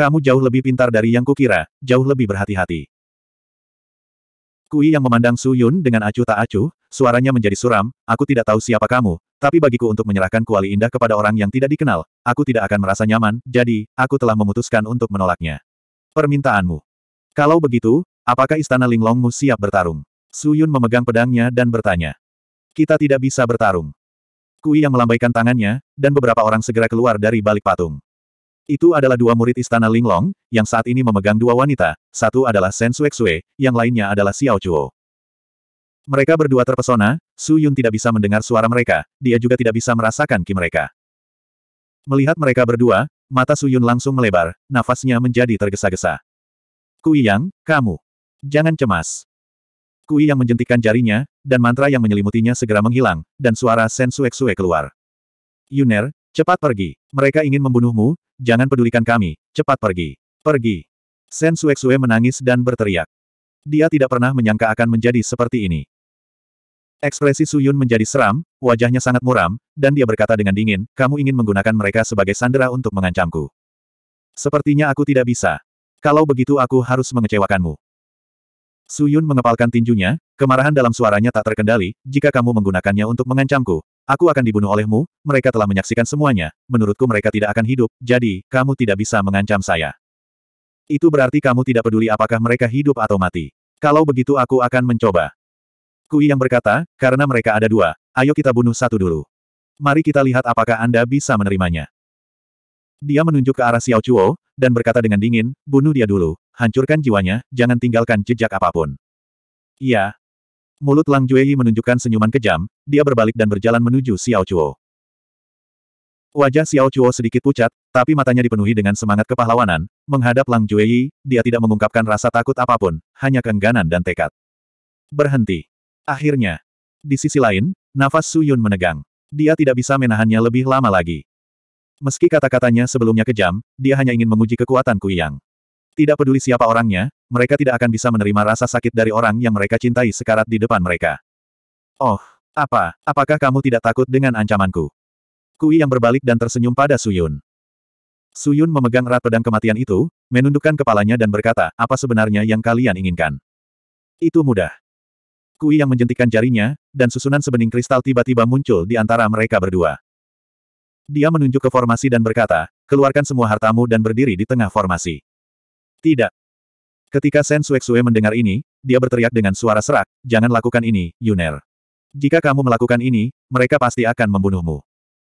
Kamu jauh lebih pintar dari yang kukira, jauh lebih berhati-hati. Kui yang memandang Su Yun dengan acuh tak acuh, suaranya menjadi suram, aku tidak tahu siapa kamu, tapi bagiku untuk menyerahkan kuali indah kepada orang yang tidak dikenal, aku tidak akan merasa nyaman, jadi, aku telah memutuskan untuk menolaknya. Permintaanmu. Kalau begitu, apakah istana Linglongmu siap bertarung? Su Yun memegang pedangnya dan bertanya. Kita tidak bisa bertarung. Kui yang melambaikan tangannya, dan beberapa orang segera keluar dari balik patung. Itu adalah dua murid istana Linglong, yang saat ini memegang dua wanita, satu adalah Shen Xue, yang lainnya adalah Xiao Chuo. Mereka berdua terpesona, Su Yun tidak bisa mendengar suara mereka, dia juga tidak bisa merasakan ki mereka. Melihat mereka berdua, mata Su Yun langsung melebar, nafasnya menjadi tergesa-gesa. Kui Yang, kamu. Jangan cemas. Kui yang menjentikkan jarinya, dan mantra yang menyelimutinya segera menghilang, dan suara Shen Xue keluar. Yuner, Cepat pergi. Mereka ingin membunuhmu, jangan pedulikan kami. Cepat pergi. Pergi. Sen Sue menangis dan berteriak. Dia tidak pernah menyangka akan menjadi seperti ini. Ekspresi Suyun menjadi seram, wajahnya sangat muram, dan dia berkata dengan dingin, kamu ingin menggunakan mereka sebagai sandera untuk mengancamku. Sepertinya aku tidak bisa. Kalau begitu aku harus mengecewakanmu. Suyun mengepalkan tinjunya, kemarahan dalam suaranya tak terkendali, jika kamu menggunakannya untuk mengancamku, Aku akan dibunuh olehmu, mereka telah menyaksikan semuanya, menurutku mereka tidak akan hidup, jadi, kamu tidak bisa mengancam saya. Itu berarti kamu tidak peduli apakah mereka hidup atau mati. Kalau begitu aku akan mencoba. Kui yang berkata, karena mereka ada dua, ayo kita bunuh satu dulu. Mari kita lihat apakah Anda bisa menerimanya. Dia menunjuk ke arah Xiao Chuo, dan berkata dengan dingin, bunuh dia dulu, hancurkan jiwanya, jangan tinggalkan jejak apapun. Iya, Mulut Lang Jueyi menunjukkan senyuman kejam, dia berbalik dan berjalan menuju Xiao Chuo. Wajah Xiao Chuo sedikit pucat, tapi matanya dipenuhi dengan semangat kepahlawanan, menghadap Lang Jueyi, dia tidak mengungkapkan rasa takut apapun, hanya keengganan dan tekad. Berhenti. Akhirnya. Di sisi lain, nafas Su Yun menegang. Dia tidak bisa menahannya lebih lama lagi. Meski kata-katanya sebelumnya kejam, dia hanya ingin menguji kekuatan Kuyang. Tidak peduli siapa orangnya, mereka tidak akan bisa menerima rasa sakit dari orang yang mereka cintai sekarat di depan mereka. Oh, apa, apakah kamu tidak takut dengan ancamanku? Kui yang berbalik dan tersenyum pada Suyun. Suyun memegang erat pedang kematian itu, menundukkan kepalanya dan berkata, apa sebenarnya yang kalian inginkan? Itu mudah. Kui yang menjentikan jarinya, dan susunan sebening kristal tiba-tiba muncul di antara mereka berdua. Dia menunjuk ke formasi dan berkata, keluarkan semua hartamu dan berdiri di tengah formasi. Tidak. Ketika Sen Suexue mendengar ini, dia berteriak dengan suara serak, jangan lakukan ini, Yuner. Jika kamu melakukan ini, mereka pasti akan membunuhmu.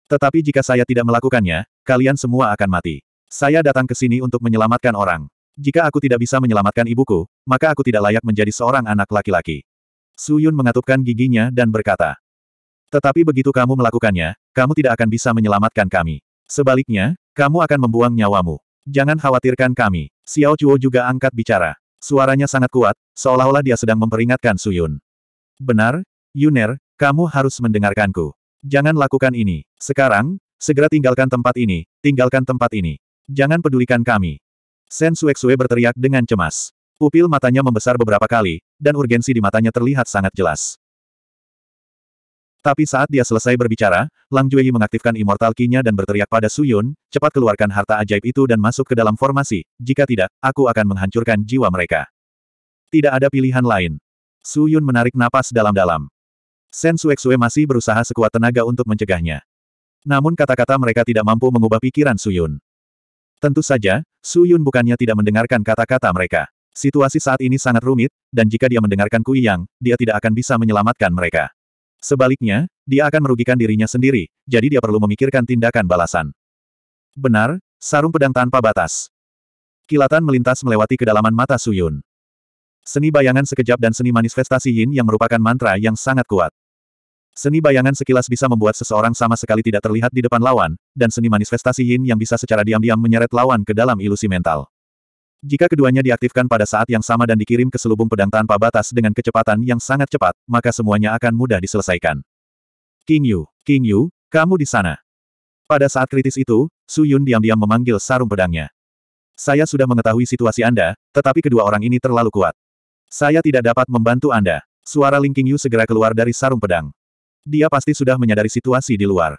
Tetapi jika saya tidak melakukannya, kalian semua akan mati. Saya datang ke sini untuk menyelamatkan orang. Jika aku tidak bisa menyelamatkan ibuku, maka aku tidak layak menjadi seorang anak laki-laki. Su Yun mengatupkan giginya dan berkata, Tetapi begitu kamu melakukannya, kamu tidak akan bisa menyelamatkan kami. Sebaliknya, kamu akan membuang nyawamu. Jangan khawatirkan kami. Xiao Chuo juga angkat bicara. Suaranya sangat kuat, seolah-olah dia sedang memperingatkan Su Yun. Benar, Yuner, kamu harus mendengarkanku. Jangan lakukan ini. Sekarang, segera tinggalkan tempat ini, tinggalkan tempat ini. Jangan pedulikan kami. Sen Suek Sue berteriak dengan cemas. Pupil matanya membesar beberapa kali, dan urgensi di matanya terlihat sangat jelas. Tapi saat dia selesai berbicara, Lang Jueyi mengaktifkan immortal key-nya dan berteriak pada Su Yun, cepat keluarkan harta ajaib itu dan masuk ke dalam formasi, jika tidak, aku akan menghancurkan jiwa mereka. Tidak ada pilihan lain. Su Yun menarik napas dalam-dalam. Sen Suek Sue masih berusaha sekuat tenaga untuk mencegahnya. Namun kata-kata mereka tidak mampu mengubah pikiran Su Yun. Tentu saja, Su Yun bukannya tidak mendengarkan kata-kata mereka. Situasi saat ini sangat rumit, dan jika dia mendengarkan Kui Yang, dia tidak akan bisa menyelamatkan mereka. Sebaliknya, dia akan merugikan dirinya sendiri, jadi dia perlu memikirkan tindakan balasan. Benar, sarung pedang tanpa batas. Kilatan melintas melewati kedalaman mata Suyun. Seni bayangan sekejap dan seni manifestasi yin yang merupakan mantra yang sangat kuat. Seni bayangan sekilas bisa membuat seseorang sama sekali tidak terlihat di depan lawan, dan seni manifestasi yin yang bisa secara diam-diam menyeret lawan ke dalam ilusi mental. Jika keduanya diaktifkan pada saat yang sama dan dikirim ke selubung pedang tanpa batas dengan kecepatan yang sangat cepat, maka semuanya akan mudah diselesaikan. King Yu, King Yu, kamu di sana. Pada saat kritis itu, Su Yun diam-diam memanggil sarung pedangnya. Saya sudah mengetahui situasi Anda, tetapi kedua orang ini terlalu kuat. Saya tidak dapat membantu Anda. Suara Ling King Yu segera keluar dari sarung pedang. Dia pasti sudah menyadari situasi di luar.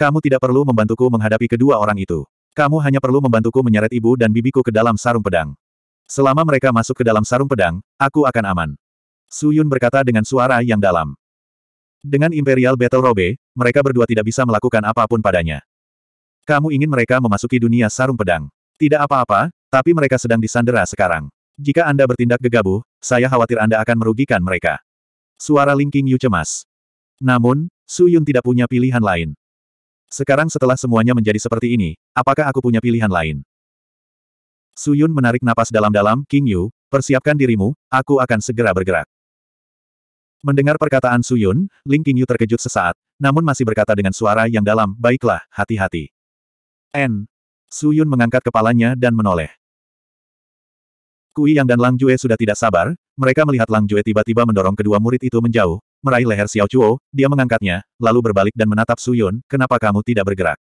Kamu tidak perlu membantuku menghadapi kedua orang itu. Kamu hanya perlu membantuku menyeret ibu dan bibiku ke dalam sarung pedang. Selama mereka masuk ke dalam sarung pedang, aku akan aman. Su Yun berkata dengan suara yang dalam. Dengan Imperial Battle Robe, mereka berdua tidak bisa melakukan apapun padanya. Kamu ingin mereka memasuki dunia sarung pedang. Tidak apa-apa, tapi mereka sedang disandera sekarang. Jika Anda bertindak gegabah, saya khawatir Anda akan merugikan mereka. Suara Ling Yu cemas. Namun, Su Yun tidak punya pilihan lain. Sekarang setelah semuanya menjadi seperti ini, apakah aku punya pilihan lain? Su Yun menarik napas dalam-dalam, King Yu, persiapkan dirimu, aku akan segera bergerak. Mendengar perkataan Su Yun, Ling King Yu terkejut sesaat, namun masih berkata dengan suara yang dalam, baiklah, hati-hati. N. Yun mengangkat kepalanya dan menoleh. Kui Yang dan Lang Jue sudah tidak sabar, mereka melihat Lang Jue tiba-tiba mendorong kedua murid itu menjauh, meraih leher Xiao Chuo, dia mengangkatnya, lalu berbalik dan menatap Su Yun, kenapa kamu tidak bergerak?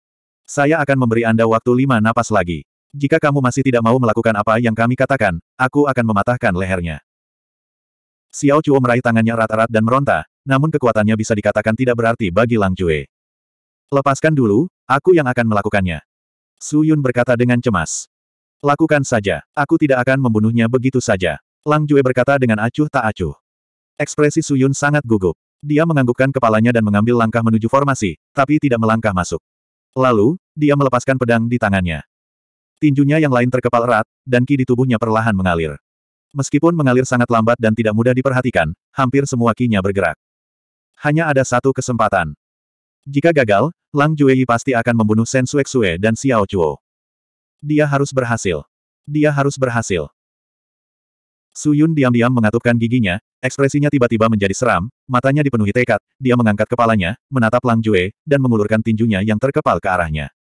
Saya akan memberi Anda waktu lima napas lagi. Jika kamu masih tidak mau melakukan apa yang kami katakan, aku akan mematahkan lehernya. Xiao Chuo meraih tangannya erat-erat dan meronta, namun kekuatannya bisa dikatakan tidak berarti bagi Lang Jue. Lepaskan dulu, aku yang akan melakukannya. Su Yun berkata dengan cemas. Lakukan saja, aku tidak akan membunuhnya begitu saja. Lang Jue berkata dengan acuh tak acuh. Ekspresi Suyun sangat gugup. Dia menganggukkan kepalanya dan mengambil langkah menuju formasi, tapi tidak melangkah masuk. Lalu, dia melepaskan pedang di tangannya. Tinjunya yang lain terkepal erat, dan ki di tubuhnya perlahan mengalir. Meskipun mengalir sangat lambat dan tidak mudah diperhatikan, hampir semua kinya bergerak. Hanya ada satu kesempatan. Jika gagal, Lang Juei pasti akan membunuh Sen Sue dan Xiao Chuo. Dia harus berhasil. Dia harus berhasil. Su Yun diam-diam mengatupkan giginya, Ekspresinya tiba-tiba menjadi seram, matanya dipenuhi tekad, dia mengangkat kepalanya, menatap Lang Jue, dan mengulurkan tinjunya yang terkepal ke arahnya.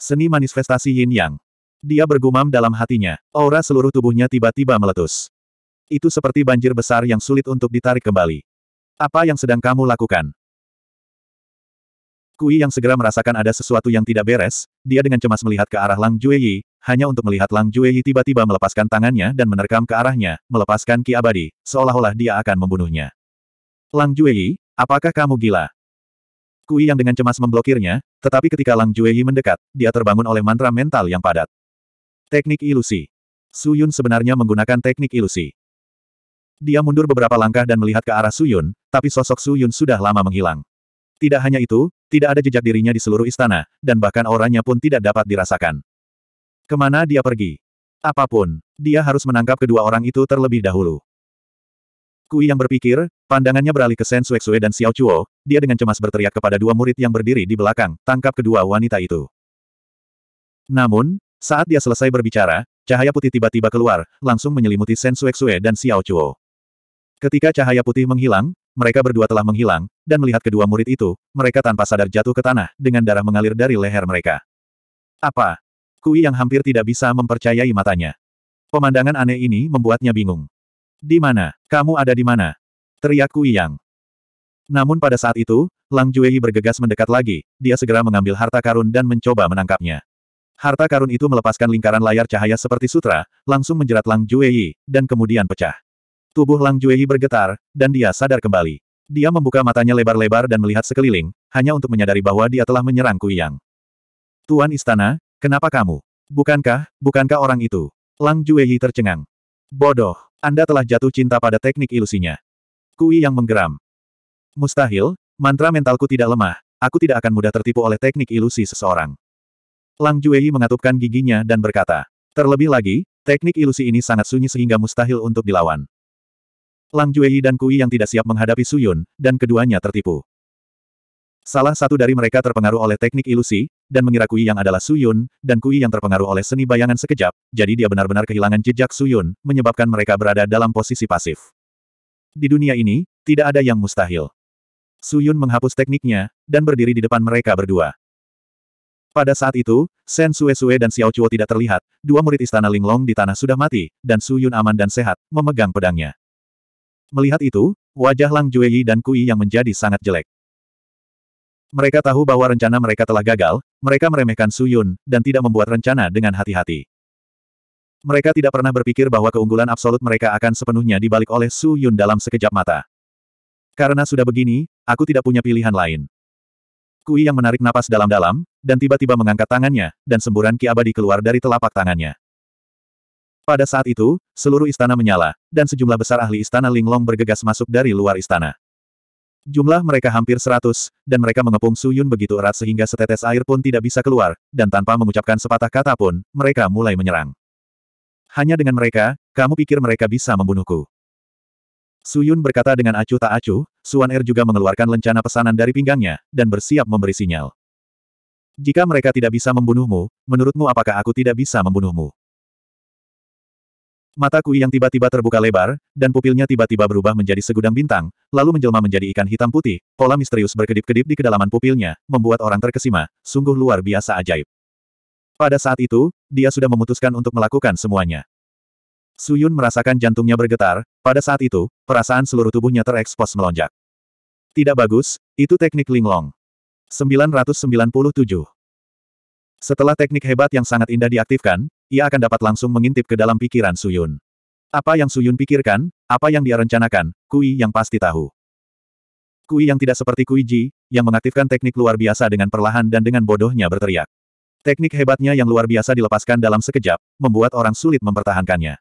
Seni manifestasi Yin Yang. Dia bergumam dalam hatinya, aura seluruh tubuhnya tiba-tiba meletus. Itu seperti banjir besar yang sulit untuk ditarik kembali. Apa yang sedang kamu lakukan? Kui yang segera merasakan ada sesuatu yang tidak beres, dia dengan cemas melihat ke arah Lang Jue Yi hanya untuk melihat Lang Jueyi tiba-tiba melepaskan tangannya dan menerkam ke arahnya, melepaskan ki abadi, seolah-olah dia akan membunuhnya. Lang Jueyi, apakah kamu gila? Kui yang dengan cemas memblokirnya, tetapi ketika Lang Jueyi mendekat, dia terbangun oleh mantra mental yang padat. Teknik ilusi. Su Yun sebenarnya menggunakan teknik ilusi. Dia mundur beberapa langkah dan melihat ke arah Su Yun, tapi sosok Su Yun sudah lama menghilang. Tidak hanya itu, tidak ada jejak dirinya di seluruh istana, dan bahkan orangnya pun tidak dapat dirasakan. Kemana dia pergi? Apapun, dia harus menangkap kedua orang itu terlebih dahulu. Kui yang berpikir, pandangannya beralih ke Sen Suek Sue dan Xiao Chuo, dia dengan cemas berteriak kepada dua murid yang berdiri di belakang, tangkap kedua wanita itu. Namun, saat dia selesai berbicara, cahaya putih tiba-tiba keluar, langsung menyelimuti Sen Suek Sue dan Xiao Chuo. Ketika cahaya putih menghilang, mereka berdua telah menghilang, dan melihat kedua murid itu, mereka tanpa sadar jatuh ke tanah, dengan darah mengalir dari leher mereka. Apa? Kui yang hampir tidak bisa mempercayai matanya. Pemandangan aneh ini membuatnya bingung. Di mana? Kamu ada di mana? Teriak Kui Yang. Namun pada saat itu, Lang Jueyi bergegas mendekat lagi, dia segera mengambil harta karun dan mencoba menangkapnya. Harta karun itu melepaskan lingkaran layar cahaya seperti sutra, langsung menjerat Lang Jueyi, dan kemudian pecah. Tubuh Lang Jueyi bergetar, dan dia sadar kembali. Dia membuka matanya lebar-lebar dan melihat sekeliling, hanya untuk menyadari bahwa dia telah menyerang Kui Yang. Tuan Istana, Kenapa kamu? Bukankah, bukankah orang itu? Lang Jueyi tercengang. Bodoh, Anda telah jatuh cinta pada teknik ilusinya. Kui yang menggeram. Mustahil, mantra mentalku tidak lemah, aku tidak akan mudah tertipu oleh teknik ilusi seseorang. Lang Jueyi mengatupkan giginya dan berkata, terlebih lagi, teknik ilusi ini sangat sunyi sehingga mustahil untuk dilawan. Lang Jueyi dan Kui yang tidak siap menghadapi Suyun, dan keduanya tertipu. Salah satu dari mereka terpengaruh oleh teknik ilusi, dan mengira Kui yang adalah Suyun, dan Kui yang terpengaruh oleh seni bayangan sekejap, jadi dia benar-benar kehilangan jejak Suyun, menyebabkan mereka berada dalam posisi pasif. Di dunia ini, tidak ada yang mustahil. Suyun menghapus tekniknya, dan berdiri di depan mereka berdua. Pada saat itu, Sen Sue Sue dan Xiao Chuo tidak terlihat, dua murid istana Linglong di tanah sudah mati, dan Suyun aman dan sehat, memegang pedangnya. Melihat itu, wajah Lang Jueyi dan Kui yang menjadi sangat jelek. Mereka tahu bahwa rencana mereka telah gagal, mereka meremehkan Su Yun dan tidak membuat rencana dengan hati-hati. Mereka tidak pernah berpikir bahwa keunggulan absolut mereka akan sepenuhnya dibalik oleh Su Yun dalam sekejap mata. Karena sudah begini, aku tidak punya pilihan lain. Kui yang menarik napas dalam-dalam, dan tiba-tiba mengangkat tangannya, dan semburan ki abadi keluar dari telapak tangannya. Pada saat itu, seluruh istana menyala, dan sejumlah besar ahli istana Linglong bergegas masuk dari luar istana. Jumlah mereka hampir seratus, dan mereka mengepung Suyun begitu erat sehingga setetes air pun tidak bisa keluar, dan tanpa mengucapkan sepatah kata pun, mereka mulai menyerang. Hanya dengan mereka, kamu pikir mereka bisa membunuhku. Suyun berkata dengan acuh tak acuh, Suan Er juga mengeluarkan lencana pesanan dari pinggangnya, dan bersiap memberi sinyal. Jika mereka tidak bisa membunuhmu, menurutmu apakah aku tidak bisa membunuhmu? Mata Kui yang tiba-tiba terbuka lebar, dan pupilnya tiba-tiba berubah menjadi segudang bintang, lalu menjelma menjadi ikan hitam putih, pola misterius berkedip-kedip di kedalaman pupilnya, membuat orang terkesima, sungguh luar biasa ajaib. Pada saat itu, dia sudah memutuskan untuk melakukan semuanya. Suyun merasakan jantungnya bergetar, pada saat itu, perasaan seluruh tubuhnya terekspos melonjak. Tidak bagus, itu teknik linglong. 997 Setelah teknik hebat yang sangat indah diaktifkan, ia akan dapat langsung mengintip ke dalam pikiran Suyun. Apa yang Suyun pikirkan, apa yang dia rencanakan, Kui yang pasti tahu. Kui yang tidak seperti Kui Ji, yang mengaktifkan teknik luar biasa dengan perlahan dan dengan bodohnya berteriak. Teknik hebatnya yang luar biasa dilepaskan dalam sekejap, membuat orang sulit mempertahankannya.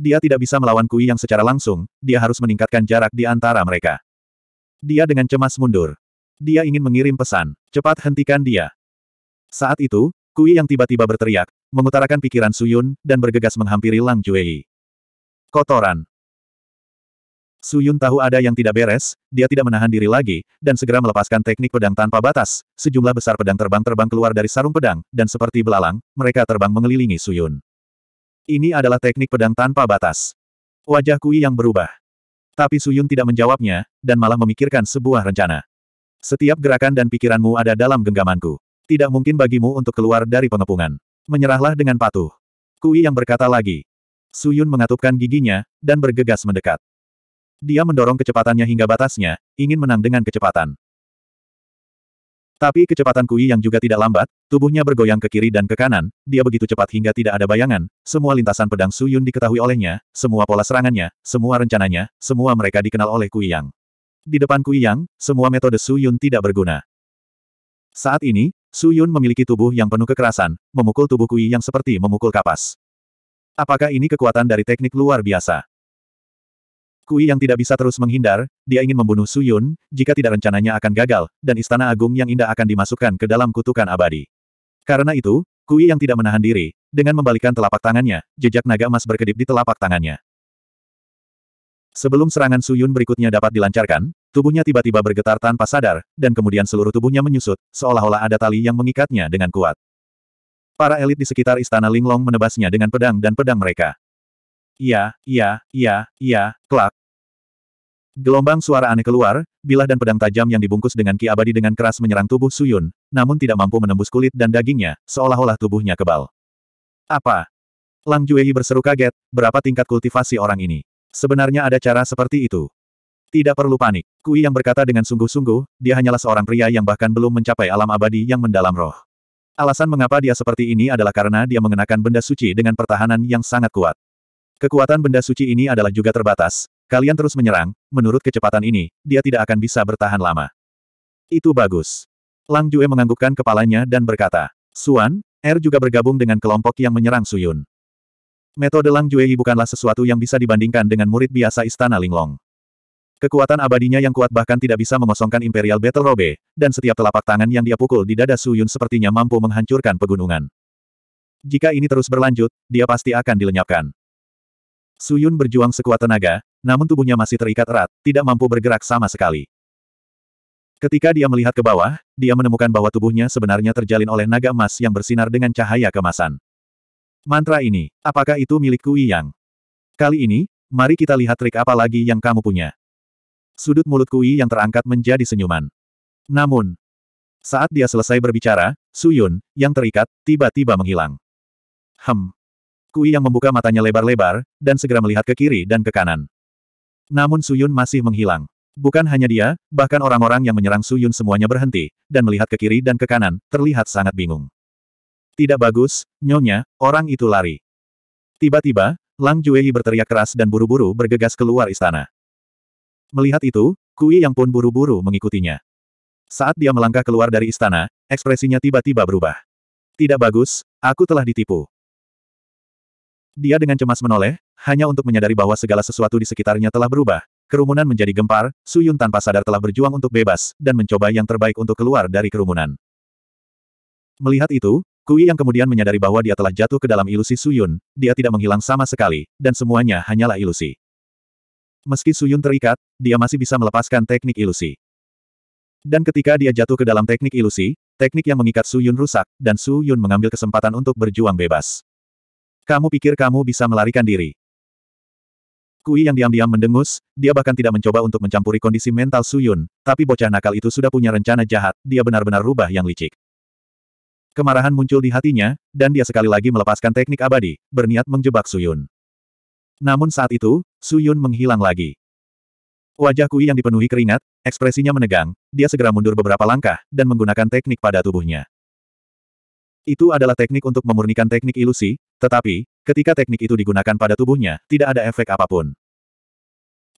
Dia tidak bisa melawan Kui yang secara langsung, dia harus meningkatkan jarak di antara mereka. Dia dengan cemas mundur. Dia ingin mengirim pesan, cepat hentikan dia. Saat itu, Kui yang tiba-tiba berteriak, mengutarakan pikiran Suyun, dan bergegas menghampiri Lang Juei. Kotoran. Suyun tahu ada yang tidak beres, dia tidak menahan diri lagi, dan segera melepaskan teknik pedang tanpa batas, sejumlah besar pedang terbang-terbang keluar dari sarung pedang, dan seperti belalang, mereka terbang mengelilingi Suyun. Ini adalah teknik pedang tanpa batas. Wajah Kui yang berubah. Tapi Suyun tidak menjawabnya, dan malah memikirkan sebuah rencana. Setiap gerakan dan pikiranmu ada dalam genggamanku. Tidak mungkin bagimu untuk keluar dari pengepungan. Menyerahlah dengan patuh. Kui yang berkata lagi. Suyun mengatupkan giginya, dan bergegas mendekat. Dia mendorong kecepatannya hingga batasnya, ingin menang dengan kecepatan. Tapi kecepatan Kui yang juga tidak lambat, tubuhnya bergoyang ke kiri dan ke kanan, dia begitu cepat hingga tidak ada bayangan, semua lintasan pedang Suyun diketahui olehnya, semua pola serangannya, semua rencananya, semua mereka dikenal oleh Kui Yang. Di depan Kui Yang, semua metode Suyun tidak berguna. Saat ini, Su Yun memiliki tubuh yang penuh kekerasan, memukul tubuh Kui yang seperti memukul kapas. Apakah ini kekuatan dari teknik luar biasa? Kui yang tidak bisa terus menghindar, dia ingin membunuh Su Yun, jika tidak rencananya akan gagal, dan istana agung yang indah akan dimasukkan ke dalam kutukan abadi. Karena itu, Kui yang tidak menahan diri, dengan membalikan telapak tangannya, jejak naga emas berkedip di telapak tangannya. Sebelum serangan Su Yun berikutnya dapat dilancarkan, Tubuhnya tiba-tiba bergetar tanpa sadar, dan kemudian seluruh tubuhnya menyusut, seolah-olah ada tali yang mengikatnya dengan kuat. Para elit di sekitar istana Linglong menebasnya dengan pedang dan pedang mereka. Iya, iya, iya, iya, klak. Gelombang suara aneh keluar, bilah dan pedang tajam yang dibungkus dengan ki abadi dengan keras menyerang tubuh Suyun, namun tidak mampu menembus kulit dan dagingnya, seolah-olah tubuhnya kebal. Apa? Lang Juei berseru kaget, berapa tingkat kultivasi orang ini? Sebenarnya ada cara seperti itu. Tidak perlu panik. Kui yang berkata dengan sungguh-sungguh, dia hanyalah seorang pria yang bahkan belum mencapai alam abadi yang mendalam roh. Alasan mengapa dia seperti ini adalah karena dia mengenakan benda suci dengan pertahanan yang sangat kuat. Kekuatan benda suci ini adalah juga terbatas. Kalian terus menyerang, menurut kecepatan ini, dia tidak akan bisa bertahan lama. Itu bagus. Lang Jue menganggukkan kepalanya dan berkata, Suan, Er juga bergabung dengan kelompok yang menyerang Suyun. Metode Lang Jue bukanlah sesuatu yang bisa dibandingkan dengan murid biasa Istana Linglong. Kekuatan abadinya yang kuat bahkan tidak bisa mengosongkan Imperial Battle Robe, dan setiap telapak tangan yang dia pukul di dada Su Yun sepertinya mampu menghancurkan pegunungan. Jika ini terus berlanjut, dia pasti akan dilenyapkan. Su Yun berjuang sekuat tenaga, namun tubuhnya masih terikat erat, tidak mampu bergerak sama sekali. Ketika dia melihat ke bawah, dia menemukan bahwa tubuhnya sebenarnya terjalin oleh naga emas yang bersinar dengan cahaya kemasan. Mantra ini, apakah itu milik Kui Yang? Kali ini, mari kita lihat trik apa lagi yang kamu punya. Sudut mulut Kui yang terangkat menjadi senyuman. Namun, saat dia selesai berbicara, Suyun, yang terikat, tiba-tiba menghilang. Hem. Kui yang membuka matanya lebar-lebar, dan segera melihat ke kiri dan ke kanan. Namun Suyun masih menghilang. Bukan hanya dia, bahkan orang-orang yang menyerang Suyun semuanya berhenti, dan melihat ke kiri dan ke kanan, terlihat sangat bingung. Tidak bagus, nyonya, orang itu lari. Tiba-tiba, Lang Juehi berteriak keras dan buru-buru bergegas keluar istana. Melihat itu, Kui yang pun buru-buru mengikutinya. Saat dia melangkah keluar dari istana, ekspresinya tiba-tiba berubah. Tidak bagus, aku telah ditipu. Dia dengan cemas menoleh, hanya untuk menyadari bahwa segala sesuatu di sekitarnya telah berubah. Kerumunan menjadi gempar, Suyun tanpa sadar telah berjuang untuk bebas, dan mencoba yang terbaik untuk keluar dari kerumunan. Melihat itu, Kui yang kemudian menyadari bahwa dia telah jatuh ke dalam ilusi Suyun, dia tidak menghilang sama sekali, dan semuanya hanyalah ilusi. Meski Suyun terikat, dia masih bisa melepaskan teknik ilusi. Dan ketika dia jatuh ke dalam teknik ilusi, teknik yang mengikat Suyun rusak, dan Suyun mengambil kesempatan untuk berjuang bebas. Kamu pikir kamu bisa melarikan diri? Kui yang diam-diam mendengus, dia bahkan tidak mencoba untuk mencampuri kondisi mental Suyun, tapi bocah nakal itu sudah punya rencana jahat, dia benar-benar rubah yang licik. Kemarahan muncul di hatinya, dan dia sekali lagi melepaskan teknik abadi, berniat menjebak Suyun. Namun saat itu, Su Yun menghilang lagi. Wajah Kui yang dipenuhi keringat, ekspresinya menegang, dia segera mundur beberapa langkah, dan menggunakan teknik pada tubuhnya. Itu adalah teknik untuk memurnikan teknik ilusi, tetapi, ketika teknik itu digunakan pada tubuhnya, tidak ada efek apapun.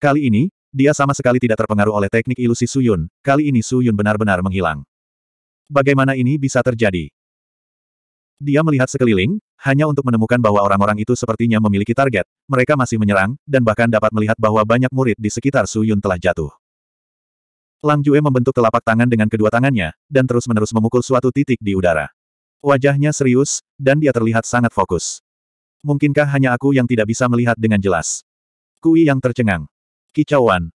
Kali ini, dia sama sekali tidak terpengaruh oleh teknik ilusi Suyun, kali ini Suyun benar-benar menghilang. Bagaimana ini bisa terjadi? Dia melihat sekeliling, hanya untuk menemukan bahwa orang-orang itu sepertinya memiliki target, mereka masih menyerang, dan bahkan dapat melihat bahwa banyak murid di sekitar Su Yun telah jatuh. Lang Jue membentuk telapak tangan dengan kedua tangannya, dan terus-menerus memukul suatu titik di udara. Wajahnya serius, dan dia terlihat sangat fokus. Mungkinkah hanya aku yang tidak bisa melihat dengan jelas? Kui yang tercengang. Kicauan.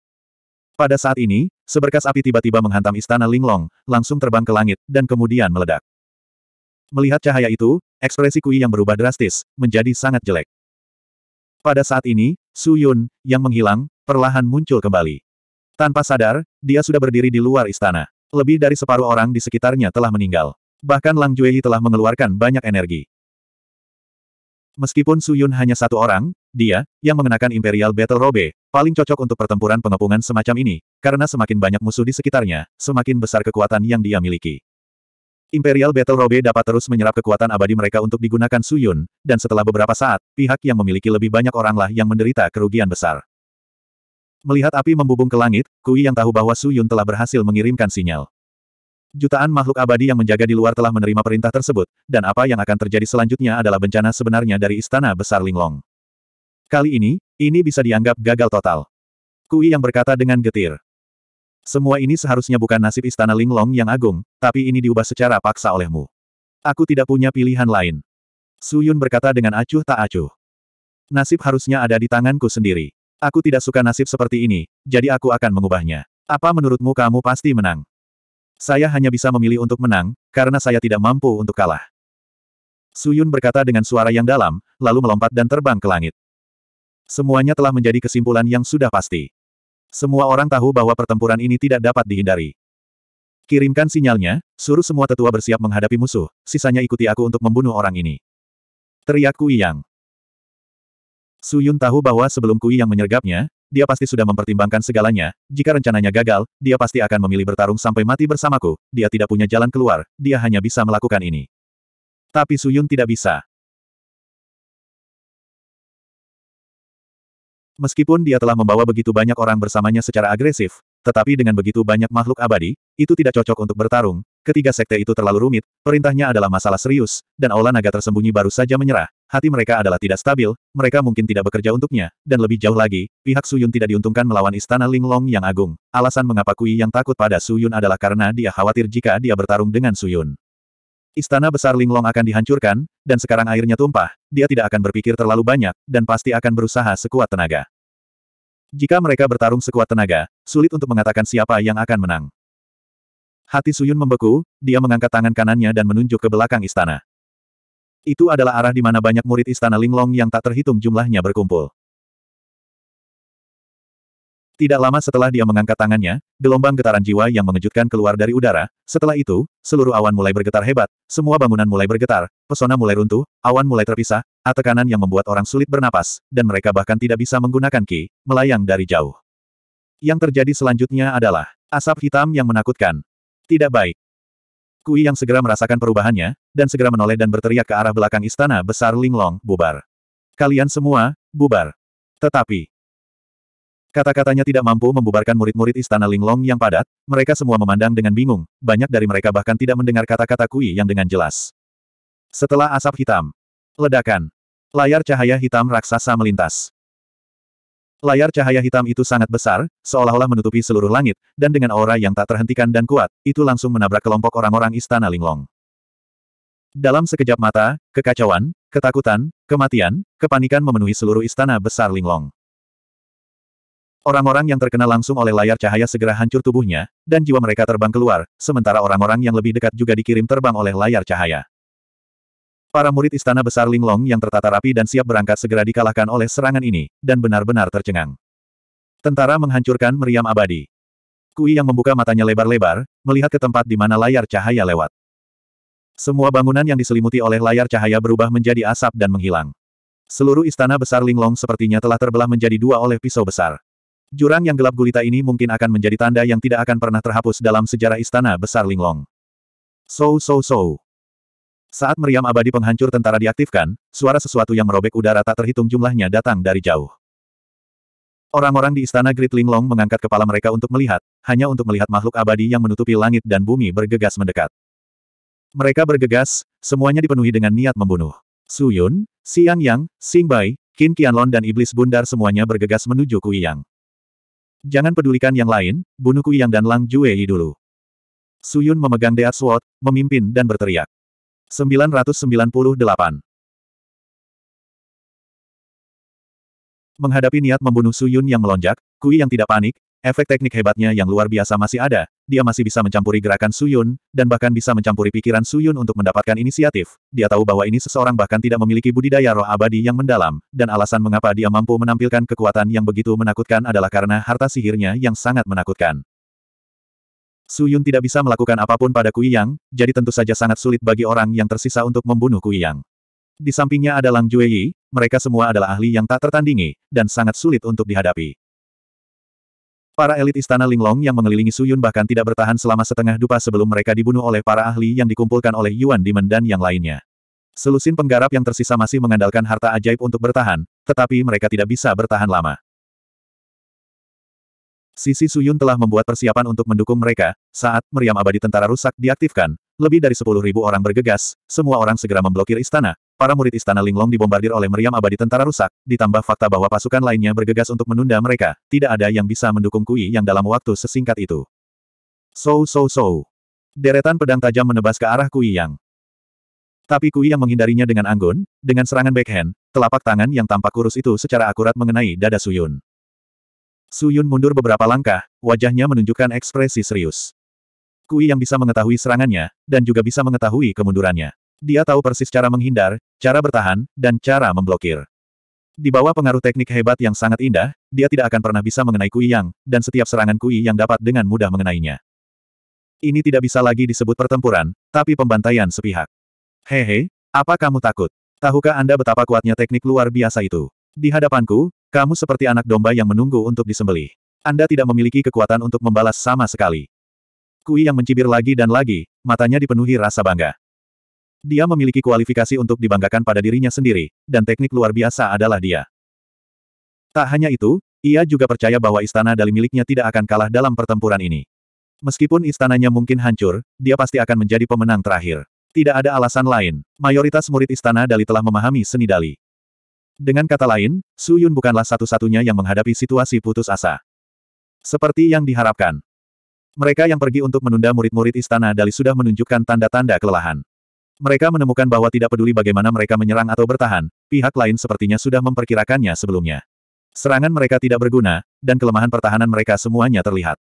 Pada saat ini, seberkas api tiba-tiba menghantam istana Linglong, langsung terbang ke langit, dan kemudian meledak. Melihat cahaya itu, ekspresi Kui yang berubah drastis, menjadi sangat jelek. Pada saat ini, Su Yun, yang menghilang, perlahan muncul kembali. Tanpa sadar, dia sudah berdiri di luar istana. Lebih dari separuh orang di sekitarnya telah meninggal. Bahkan Lang Jueyi telah mengeluarkan banyak energi. Meskipun Su Yun hanya satu orang, dia, yang mengenakan Imperial Battle Robe, paling cocok untuk pertempuran pengepungan semacam ini, karena semakin banyak musuh di sekitarnya, semakin besar kekuatan yang dia miliki. Imperial Battle Robe dapat terus menyerap kekuatan abadi mereka untuk digunakan Suyun, dan setelah beberapa saat, pihak yang memiliki lebih banyak oranglah yang menderita kerugian besar. Melihat api membubung ke langit, Kui yang tahu bahwa Suyun telah berhasil mengirimkan sinyal. Jutaan makhluk abadi yang menjaga di luar telah menerima perintah tersebut, dan apa yang akan terjadi selanjutnya adalah bencana sebenarnya dari Istana Besar Linglong. Kali ini, ini bisa dianggap gagal total. Kui yang berkata dengan getir. Semua ini seharusnya bukan nasib istana Linglong yang agung, tapi ini diubah secara paksa olehmu. Aku tidak punya pilihan lain. Su Yun berkata dengan acuh tak acuh. Nasib harusnya ada di tanganku sendiri. Aku tidak suka nasib seperti ini, jadi aku akan mengubahnya. Apa menurutmu kamu pasti menang? Saya hanya bisa memilih untuk menang, karena saya tidak mampu untuk kalah. Su Yun berkata dengan suara yang dalam, lalu melompat dan terbang ke langit. Semuanya telah menjadi kesimpulan yang sudah pasti. Semua orang tahu bahwa pertempuran ini tidak dapat dihindari. Kirimkan sinyalnya, suruh semua tetua bersiap menghadapi musuh, sisanya ikuti aku untuk membunuh orang ini. Teriak Kui Yang. Yun tahu bahwa sebelum Kui Yang menyergapnya, dia pasti sudah mempertimbangkan segalanya, jika rencananya gagal, dia pasti akan memilih bertarung sampai mati bersamaku, dia tidak punya jalan keluar, dia hanya bisa melakukan ini. Tapi Su Yun tidak bisa. Meskipun dia telah membawa begitu banyak orang bersamanya secara agresif, tetapi dengan begitu banyak makhluk abadi, itu tidak cocok untuk bertarung. Ketiga sekte itu terlalu rumit, perintahnya adalah masalah serius, dan Aula Naga tersembunyi baru saja menyerah. Hati mereka adalah tidak stabil, mereka mungkin tidak bekerja untuknya, dan lebih jauh lagi, pihak Suyun tidak diuntungkan melawan istana Linglong yang agung. Alasan mengapa Kui yang takut pada Suyun adalah karena dia khawatir jika dia bertarung dengan Suyun. Istana besar Linglong akan dihancurkan, dan sekarang airnya tumpah, dia tidak akan berpikir terlalu banyak, dan pasti akan berusaha sekuat tenaga. Jika mereka bertarung sekuat tenaga, sulit untuk mengatakan siapa yang akan menang. Hati Suyun membeku, dia mengangkat tangan kanannya dan menunjuk ke belakang istana. Itu adalah arah di mana banyak murid istana Linglong yang tak terhitung jumlahnya berkumpul. Tidak lama setelah dia mengangkat tangannya, gelombang getaran jiwa yang mengejutkan keluar dari udara, setelah itu, seluruh awan mulai bergetar hebat, semua bangunan mulai bergetar, pesona mulai runtuh, awan mulai terpisah, tekanan yang membuat orang sulit bernapas, dan mereka bahkan tidak bisa menggunakan ki, melayang dari jauh. Yang terjadi selanjutnya adalah asap hitam yang menakutkan. Tidak baik. Kui yang segera merasakan perubahannya, dan segera menoleh dan berteriak ke arah belakang istana besar Linglong, bubar. Kalian semua, bubar. Tetapi, Kata-katanya tidak mampu membubarkan murid-murid istana Linglong yang padat, mereka semua memandang dengan bingung, banyak dari mereka bahkan tidak mendengar kata-kata Kui yang dengan jelas. Setelah asap hitam, ledakan, layar cahaya hitam raksasa melintas. Layar cahaya hitam itu sangat besar, seolah-olah menutupi seluruh langit, dan dengan aura yang tak terhentikan dan kuat, itu langsung menabrak kelompok orang-orang istana Linglong. Dalam sekejap mata, kekacauan, ketakutan, kematian, kepanikan memenuhi seluruh istana besar Linglong. Orang-orang yang terkena langsung oleh layar cahaya segera hancur tubuhnya, dan jiwa mereka terbang keluar, sementara orang-orang yang lebih dekat juga dikirim terbang oleh layar cahaya. Para murid istana besar Linglong yang tertata rapi dan siap berangkat segera dikalahkan oleh serangan ini, dan benar-benar tercengang. Tentara menghancurkan meriam abadi. Kui yang membuka matanya lebar-lebar, melihat ke tempat di mana layar cahaya lewat. Semua bangunan yang diselimuti oleh layar cahaya berubah menjadi asap dan menghilang. Seluruh istana besar Linglong sepertinya telah terbelah menjadi dua oleh pisau besar. Jurang yang gelap gulita ini mungkin akan menjadi tanda yang tidak akan pernah terhapus dalam sejarah istana besar Linglong. So so so. Saat meriam abadi penghancur tentara diaktifkan, suara sesuatu yang merobek udara tak terhitung jumlahnya datang dari jauh. Orang-orang di istana Great Linglong mengangkat kepala mereka untuk melihat, hanya untuk melihat makhluk abadi yang menutupi langit dan bumi bergegas mendekat. Mereka bergegas, semuanya dipenuhi dengan niat membunuh. Su Yun, Xiang Yang, Xing Bai, Qin Qianlon dan Iblis Bundar semuanya bergegas menuju Kui Jangan pedulikan yang lain, bunuh Kuiyang dan Lang Juei dulu. Suyun memegang Deat Sword, memimpin dan berteriak. 998. Menghadapi niat membunuh Suyun yang melonjak, Kui yang tidak panik, Efek teknik hebatnya yang luar biasa masih ada, dia masih bisa mencampuri gerakan Suyun, dan bahkan bisa mencampuri pikiran Suyun untuk mendapatkan inisiatif. Dia tahu bahwa ini seseorang bahkan tidak memiliki budidaya roh abadi yang mendalam, dan alasan mengapa dia mampu menampilkan kekuatan yang begitu menakutkan adalah karena harta sihirnya yang sangat menakutkan. Suyun tidak bisa melakukan apapun pada Kui Yang, jadi tentu saja sangat sulit bagi orang yang tersisa untuk membunuh Kui Yang. Di sampingnya ada Lang Jueyi, mereka semua adalah ahli yang tak tertandingi, dan sangat sulit untuk dihadapi. Para elit istana Linglong yang mengelilingi Suyun bahkan tidak bertahan selama setengah dupa sebelum mereka dibunuh oleh para ahli yang dikumpulkan oleh Yuan Dimen dan yang lainnya. Selusin penggarap yang tersisa masih mengandalkan harta ajaib untuk bertahan, tetapi mereka tidak bisa bertahan lama. Sisi Suyun telah membuat persiapan untuk mendukung mereka, saat meriam abadi tentara rusak diaktifkan, lebih dari 10.000 orang bergegas, semua orang segera memblokir istana, para murid istana Linglong dibombardir oleh meriam abadi tentara rusak, ditambah fakta bahwa pasukan lainnya bergegas untuk menunda mereka, tidak ada yang bisa mendukung Kui yang dalam waktu sesingkat itu. So so so. Deretan pedang tajam menebas ke arah Kui yang. Tapi Kui yang menghindarinya dengan anggun, dengan serangan backhand, telapak tangan yang tampak kurus itu secara akurat mengenai dada Suyun. Suyun mundur beberapa langkah, wajahnya menunjukkan ekspresi serius. Kui yang bisa mengetahui serangannya, dan juga bisa mengetahui kemundurannya. Dia tahu persis cara menghindar, cara bertahan, dan cara memblokir. Di bawah pengaruh teknik hebat yang sangat indah, dia tidak akan pernah bisa mengenai Kui Yang, dan setiap serangan Kui Yang dapat dengan mudah mengenainya. Ini tidak bisa lagi disebut pertempuran, tapi pembantaian sepihak. Hehe, apa kamu takut? Tahukah Anda betapa kuatnya teknik luar biasa itu? Di hadapanku, kamu seperti anak domba yang menunggu untuk disembelih. Anda tidak memiliki kekuatan untuk membalas sama sekali. Kui yang mencibir lagi dan lagi, matanya dipenuhi rasa bangga. Dia memiliki kualifikasi untuk dibanggakan pada dirinya sendiri, dan teknik luar biasa adalah dia. Tak hanya itu, ia juga percaya bahwa istana dari miliknya tidak akan kalah dalam pertempuran ini. Meskipun istananya mungkin hancur, dia pasti akan menjadi pemenang terakhir. Tidak ada alasan lain. Mayoritas murid istana Dali telah memahami seni Dali. Dengan kata lain, Su Yun bukanlah satu-satunya yang menghadapi situasi putus asa. Seperti yang diharapkan. Mereka yang pergi untuk menunda murid-murid istana Dali sudah menunjukkan tanda-tanda kelelahan. Mereka menemukan bahwa tidak peduli bagaimana mereka menyerang atau bertahan, pihak lain sepertinya sudah memperkirakannya sebelumnya. Serangan mereka tidak berguna, dan kelemahan pertahanan mereka semuanya terlihat.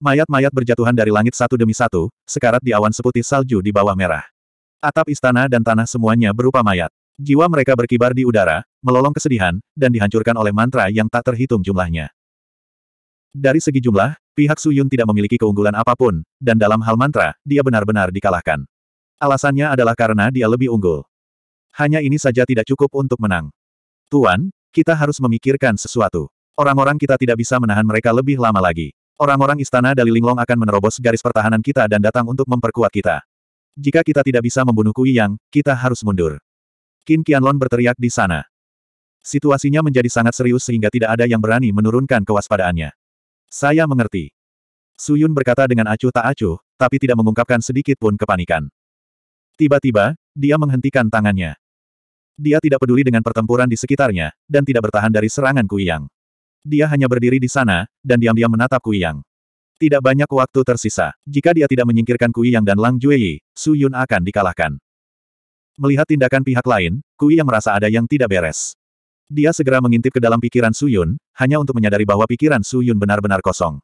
Mayat-mayat berjatuhan dari langit satu demi satu, sekarat di awan seputih salju di bawah merah. Atap istana dan tanah semuanya berupa mayat. Jiwa mereka berkibar di udara, melolong kesedihan, dan dihancurkan oleh mantra yang tak terhitung jumlahnya. Dari segi jumlah, pihak Suyun tidak memiliki keunggulan apapun, dan dalam hal mantra, dia benar-benar dikalahkan. Alasannya adalah karena dia lebih unggul. Hanya ini saja tidak cukup untuk menang. Tuan, kita harus memikirkan sesuatu. Orang-orang kita tidak bisa menahan mereka lebih lama lagi. Orang-orang istana dari Linglong akan menerobos garis pertahanan kita dan datang untuk memperkuat kita. Jika kita tidak bisa membunuh Kui Yang, kita harus mundur. Qin Qianlong berteriak di sana. Situasinya menjadi sangat serius sehingga tidak ada yang berani menurunkan kewaspadaannya. Saya mengerti. Suyun berkata dengan acuh tak acuh, tapi tidak mengungkapkan sedikit pun kepanikan. Tiba-tiba, dia menghentikan tangannya. Dia tidak peduli dengan pertempuran di sekitarnya, dan tidak bertahan dari serangan Kuiyang. Dia hanya berdiri di sana, dan diam-diam menatap Kuiyang. Tidak banyak waktu tersisa. Jika dia tidak menyingkirkan Kuiyang dan Lang Jueyi, Su Yun akan dikalahkan. Melihat tindakan pihak lain, Kuiyang merasa ada yang tidak beres. Dia segera mengintip ke dalam pikiran Su Yun, hanya untuk menyadari bahwa pikiran Su Yun benar-benar kosong.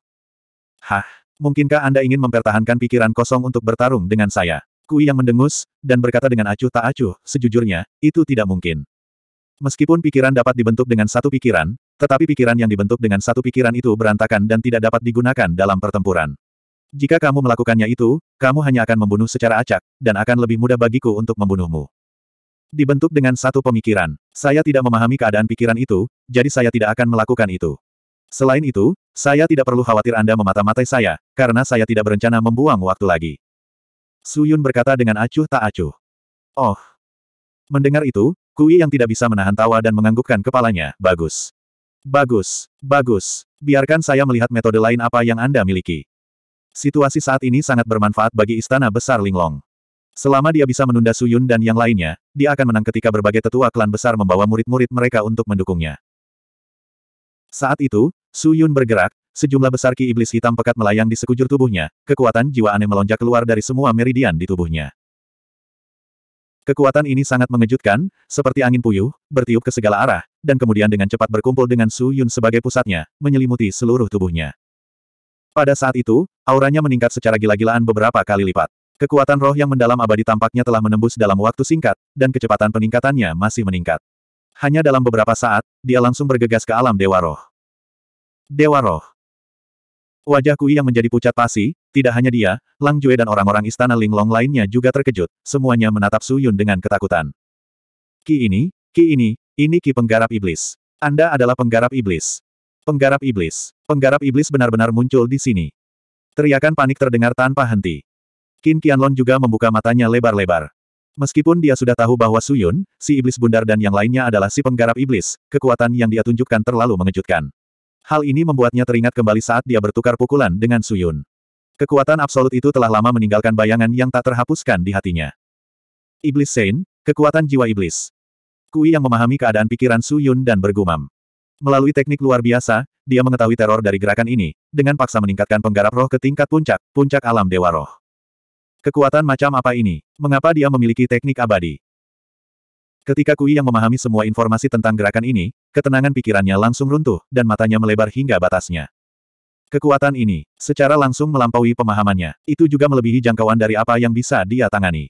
Hah, mungkinkah Anda ingin mempertahankan pikiran kosong untuk bertarung dengan saya? Kui yang mendengus, dan berkata dengan acuh tak acuh, sejujurnya, itu tidak mungkin. Meskipun pikiran dapat dibentuk dengan satu pikiran, tetapi pikiran yang dibentuk dengan satu pikiran itu berantakan dan tidak dapat digunakan dalam pertempuran. Jika kamu melakukannya itu, kamu hanya akan membunuh secara acak, dan akan lebih mudah bagiku untuk membunuhmu. Dibentuk dengan satu pemikiran. Saya tidak memahami keadaan pikiran itu, jadi saya tidak akan melakukan itu. Selain itu, saya tidak perlu khawatir Anda memata-matai saya, karena saya tidak berencana membuang waktu lagi. Suyun berkata dengan acuh tak acuh. Oh. Mendengar itu, Kui yang tidak bisa menahan tawa dan menganggukkan kepalanya, bagus. Bagus, bagus. Biarkan saya melihat metode lain apa yang Anda miliki. Situasi saat ini sangat bermanfaat bagi istana besar Linglong. Selama dia bisa menunda Suyun dan yang lainnya, dia akan menang ketika berbagai tetua klan besar membawa murid-murid mereka untuk mendukungnya. Saat itu, Suyun bergerak, Sejumlah besar ki iblis hitam pekat melayang di sekujur tubuhnya, kekuatan jiwa aneh melonjak keluar dari semua meridian di tubuhnya. Kekuatan ini sangat mengejutkan, seperti angin puyuh, bertiup ke segala arah, dan kemudian dengan cepat berkumpul dengan Su Yun sebagai pusatnya, menyelimuti seluruh tubuhnya. Pada saat itu, auranya meningkat secara gila-gilaan beberapa kali lipat. Kekuatan roh yang mendalam abadi tampaknya telah menembus dalam waktu singkat, dan kecepatan peningkatannya masih meningkat. Hanya dalam beberapa saat, dia langsung bergegas ke alam Dewa Roh. Dewa Roh. Wajah Kui yang menjadi pucat pasi, tidak hanya dia, Lang Jue dan orang-orang istana Linglong lainnya juga terkejut, semuanya menatap Su Yun dengan ketakutan. Ki ini, Ki ini, ini Ki penggarap iblis. Anda adalah penggarap iblis. Penggarap iblis. Penggarap iblis benar-benar muncul di sini. Teriakan panik terdengar tanpa henti. Qin Qianlong juga membuka matanya lebar-lebar. Meskipun dia sudah tahu bahwa Suyun, si iblis bundar dan yang lainnya adalah si penggarap iblis, kekuatan yang dia tunjukkan terlalu mengejutkan. Hal ini membuatnya teringat kembali saat dia bertukar pukulan dengan Suyun. Kekuatan absolut itu telah lama meninggalkan bayangan yang tak terhapuskan di hatinya. Iblis Sein, kekuatan jiwa iblis. Kui yang memahami keadaan pikiran Suyun dan bergumam. Melalui teknik luar biasa, dia mengetahui teror dari gerakan ini, dengan paksa meningkatkan penggarap roh ke tingkat puncak, puncak alam dewa roh. Kekuatan macam apa ini? Mengapa dia memiliki teknik abadi? Ketika Kui yang memahami semua informasi tentang gerakan ini, ketenangan pikirannya langsung runtuh, dan matanya melebar hingga batasnya. Kekuatan ini, secara langsung melampaui pemahamannya, itu juga melebihi jangkauan dari apa yang bisa dia tangani.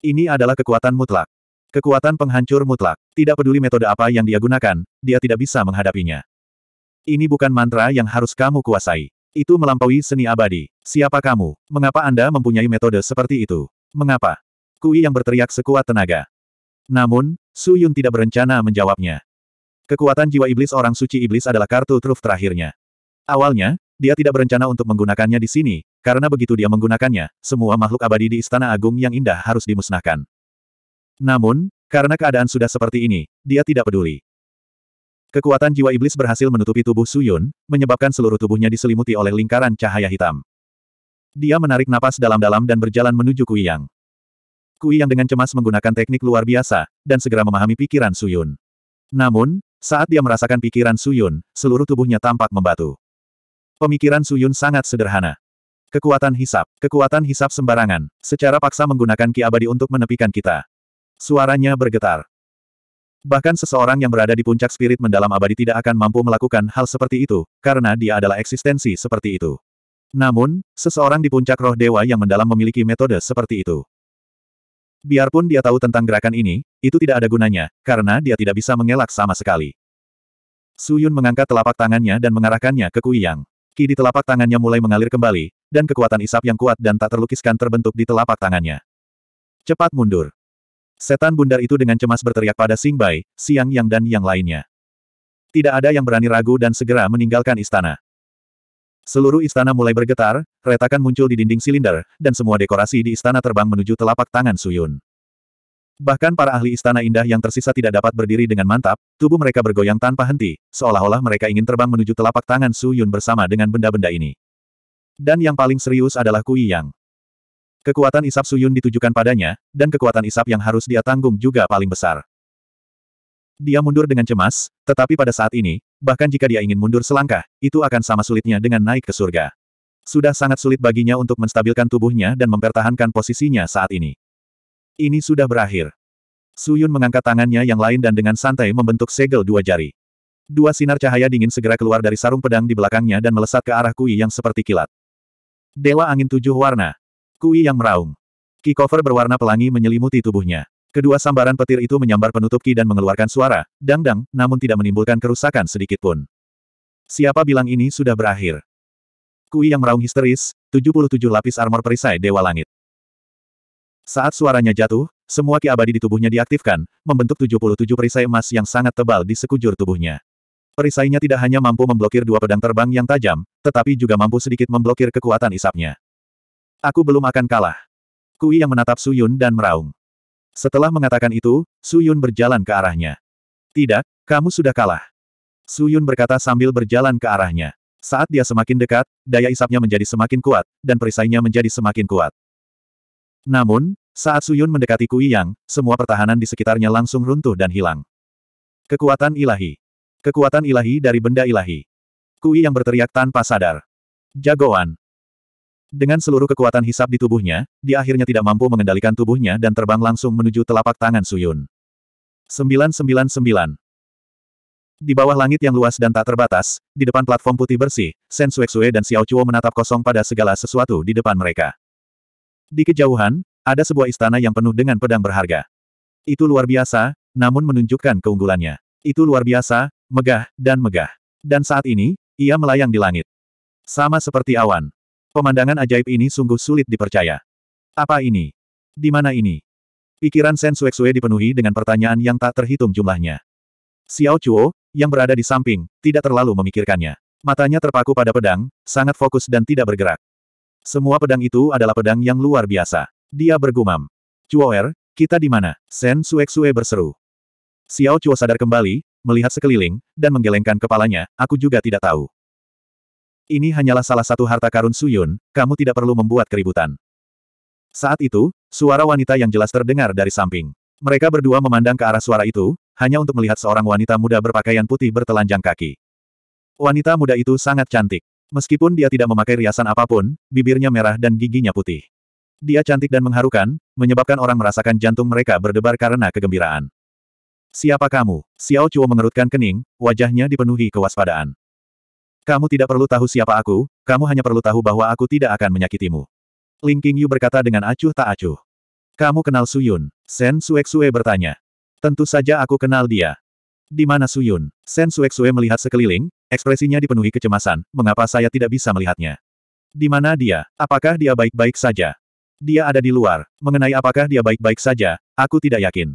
Ini adalah kekuatan mutlak. Kekuatan penghancur mutlak. Tidak peduli metode apa yang dia gunakan, dia tidak bisa menghadapinya. Ini bukan mantra yang harus kamu kuasai. Itu melampaui seni abadi. Siapa kamu? Mengapa Anda mempunyai metode seperti itu? Mengapa? Kui yang berteriak sekuat tenaga. Namun, Su Yun tidak berencana menjawabnya. Kekuatan jiwa iblis orang suci iblis adalah kartu truf terakhirnya. Awalnya, dia tidak berencana untuk menggunakannya di sini, karena begitu dia menggunakannya, semua makhluk abadi di Istana Agung yang indah harus dimusnahkan. Namun, karena keadaan sudah seperti ini, dia tidak peduli. Kekuatan jiwa iblis berhasil menutupi tubuh Su Yun, menyebabkan seluruh tubuhnya diselimuti oleh lingkaran cahaya hitam. Dia menarik napas dalam-dalam dan berjalan menuju Kuiyang. Kui yang dengan cemas menggunakan teknik luar biasa, dan segera memahami pikiran Suyun. Namun, saat dia merasakan pikiran Suyun, seluruh tubuhnya tampak membatu. Pemikiran Suyun sangat sederhana. Kekuatan hisap, kekuatan hisap sembarangan, secara paksa menggunakan ki abadi untuk menepikan kita. Suaranya bergetar. Bahkan seseorang yang berada di puncak spirit mendalam abadi tidak akan mampu melakukan hal seperti itu, karena dia adalah eksistensi seperti itu. Namun, seseorang di puncak roh dewa yang mendalam memiliki metode seperti itu. Biarpun dia tahu tentang gerakan ini, itu tidak ada gunanya, karena dia tidak bisa mengelak sama sekali. Su Yun mengangkat telapak tangannya dan mengarahkannya ke Kui Yang. Ki di telapak tangannya mulai mengalir kembali, dan kekuatan isap yang kuat dan tak terlukiskan terbentuk di telapak tangannya. Cepat mundur. Setan bundar itu dengan cemas berteriak pada Sing Bai, Siang Yang dan yang lainnya. Tidak ada yang berani ragu dan segera meninggalkan istana. Seluruh istana mulai bergetar, retakan muncul di dinding silinder, dan semua dekorasi di istana terbang menuju telapak tangan Suyun. Bahkan para ahli istana indah yang tersisa tidak dapat berdiri dengan mantap, tubuh mereka bergoyang tanpa henti, seolah-olah mereka ingin terbang menuju telapak tangan Suyun bersama dengan benda-benda ini. Dan yang paling serius adalah Kui Yang. Kekuatan isap Suyun ditujukan padanya, dan kekuatan isap yang harus dia tanggung juga paling besar. Dia mundur dengan cemas, tetapi pada saat ini, bahkan jika dia ingin mundur selangkah, itu akan sama sulitnya dengan naik ke surga. Sudah sangat sulit baginya untuk menstabilkan tubuhnya dan mempertahankan posisinya saat ini. Ini sudah berakhir. Suyun mengangkat tangannya yang lain dan dengan santai membentuk segel dua jari. Dua sinar cahaya dingin segera keluar dari sarung pedang di belakangnya dan melesat ke arah Kui yang seperti kilat. Dewa angin tujuh warna. Kui yang meraung. Kikover berwarna pelangi menyelimuti tubuhnya. Kedua sambaran petir itu menyambar penutup ki dan mengeluarkan suara, dang-dang, namun tidak menimbulkan kerusakan sedikitpun. Siapa bilang ini sudah berakhir? Kui yang meraung histeris, 77 lapis armor perisai Dewa Langit. Saat suaranya jatuh, semua ki abadi di tubuhnya diaktifkan, membentuk 77 perisai emas yang sangat tebal di sekujur tubuhnya. Perisainya tidak hanya mampu memblokir dua pedang terbang yang tajam, tetapi juga mampu sedikit memblokir kekuatan isapnya. Aku belum akan kalah. Kui yang menatap Suyun dan meraung. Setelah mengatakan itu, Su Yun berjalan ke arahnya. Tidak, kamu sudah kalah. Su Yun berkata sambil berjalan ke arahnya. Saat dia semakin dekat, daya isapnya menjadi semakin kuat, dan perisainya menjadi semakin kuat. Namun, saat Su Yun mendekati Kui Yang, semua pertahanan di sekitarnya langsung runtuh dan hilang. Kekuatan ilahi. Kekuatan ilahi dari benda ilahi. Kui Yang berteriak tanpa sadar. Jagoan. Dengan seluruh kekuatan hisap di tubuhnya, dia akhirnya tidak mampu mengendalikan tubuhnya dan terbang langsung menuju telapak tangan Suyun. 999 Di bawah langit yang luas dan tak terbatas, di depan platform putih bersih, Sen Suexue dan Xiao Chuo menatap kosong pada segala sesuatu di depan mereka. Di kejauhan, ada sebuah istana yang penuh dengan pedang berharga. Itu luar biasa, namun menunjukkan keunggulannya. Itu luar biasa, megah, dan megah. Dan saat ini, ia melayang di langit. Sama seperti awan. Pemandangan ajaib ini sungguh sulit dipercaya. Apa ini? Di mana ini? Pikiran Sen Sue dipenuhi dengan pertanyaan yang tak terhitung jumlahnya. Xiao Chuo, yang berada di samping, tidak terlalu memikirkannya. Matanya terpaku pada pedang, sangat fokus dan tidak bergerak. Semua pedang itu adalah pedang yang luar biasa. Dia bergumam. Er, kita di mana? Sen Sue berseru. Xiao Chuo sadar kembali, melihat sekeliling, dan menggelengkan kepalanya, aku juga tidak tahu. Ini hanyalah salah satu harta karun Suyun, kamu tidak perlu membuat keributan. Saat itu, suara wanita yang jelas terdengar dari samping. Mereka berdua memandang ke arah suara itu, hanya untuk melihat seorang wanita muda berpakaian putih bertelanjang kaki. Wanita muda itu sangat cantik. Meskipun dia tidak memakai riasan apapun, bibirnya merah dan giginya putih. Dia cantik dan mengharukan, menyebabkan orang merasakan jantung mereka berdebar karena kegembiraan. Siapa kamu? Xiao Chuo mengerutkan kening, wajahnya dipenuhi kewaspadaan. Kamu tidak perlu tahu siapa aku, kamu hanya perlu tahu bahwa aku tidak akan menyakitimu. Ling Qingyu berkata dengan acuh tak acuh. Kamu kenal Suyun? Sen Suexue bertanya. Tentu saja aku kenal dia. Di mana Suyun? Sen Suexue melihat sekeliling, ekspresinya dipenuhi kecemasan, mengapa saya tidak bisa melihatnya? Di mana dia? Apakah dia baik-baik saja? Dia ada di luar. Mengenai apakah dia baik-baik saja, aku tidak yakin.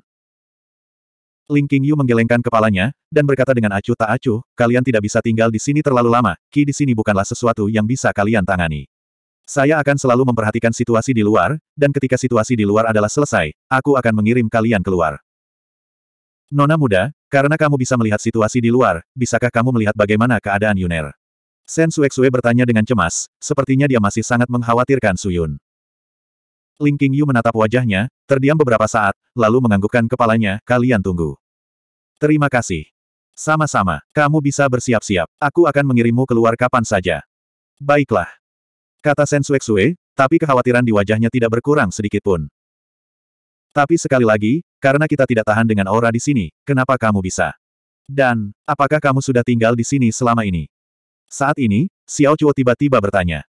Ling Qingyu menggelengkan kepalanya, dan berkata dengan acuh tak acuh, kalian tidak bisa tinggal di sini terlalu lama, Ki di sini bukanlah sesuatu yang bisa kalian tangani. Saya akan selalu memperhatikan situasi di luar, dan ketika situasi di luar adalah selesai, aku akan mengirim kalian keluar. Nona muda, karena kamu bisa melihat situasi di luar, bisakah kamu melihat bagaimana keadaan Yuner? Sen Suexue bertanya dengan cemas, sepertinya dia masih sangat mengkhawatirkan Suyun. Ling Qingyu menatap wajahnya, terdiam beberapa saat, lalu menganggukkan kepalanya, kalian tunggu. Terima kasih. Sama-sama, kamu bisa bersiap-siap. Aku akan mengirimmu keluar kapan saja. Baiklah. Kata Sue tapi kekhawatiran di wajahnya tidak berkurang sedikit pun. Tapi sekali lagi, karena kita tidak tahan dengan aura di sini, kenapa kamu bisa? Dan, apakah kamu sudah tinggal di sini selama ini? Saat ini, Xiao Chuo tiba-tiba bertanya.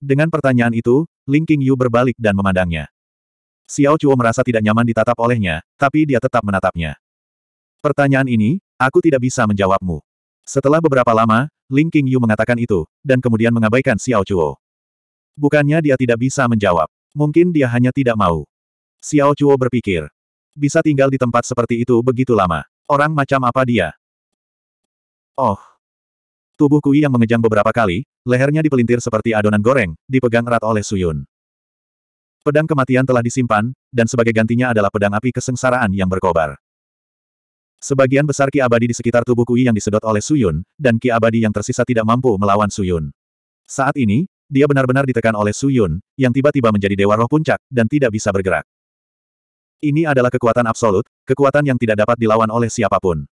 Dengan pertanyaan itu, Ling Qingyu berbalik dan memandangnya. Xiao Chuo merasa tidak nyaman ditatap olehnya, tapi dia tetap menatapnya. Pertanyaan ini, aku tidak bisa menjawabmu. Setelah beberapa lama, Ling Qingyu mengatakan itu, dan kemudian mengabaikan Xiao Chuo. Bukannya dia tidak bisa menjawab. Mungkin dia hanya tidak mau. Xiao Chuo berpikir. Bisa tinggal di tempat seperti itu begitu lama. Orang macam apa dia? Oh, Tubuh Kui yang mengejang beberapa kali, lehernya dipelintir seperti adonan goreng, dipegang erat oleh Suyun. Pedang kematian telah disimpan, dan sebagai gantinya adalah pedang api kesengsaraan yang berkobar. Sebagian besar ki abadi di sekitar tubuh Kui yang disedot oleh Suyun, dan ki abadi yang tersisa tidak mampu melawan Suyun. Saat ini, dia benar-benar ditekan oleh Suyun, yang tiba-tiba menjadi dewa roh puncak, dan tidak bisa bergerak. Ini adalah kekuatan absolut, kekuatan yang tidak dapat dilawan oleh siapapun.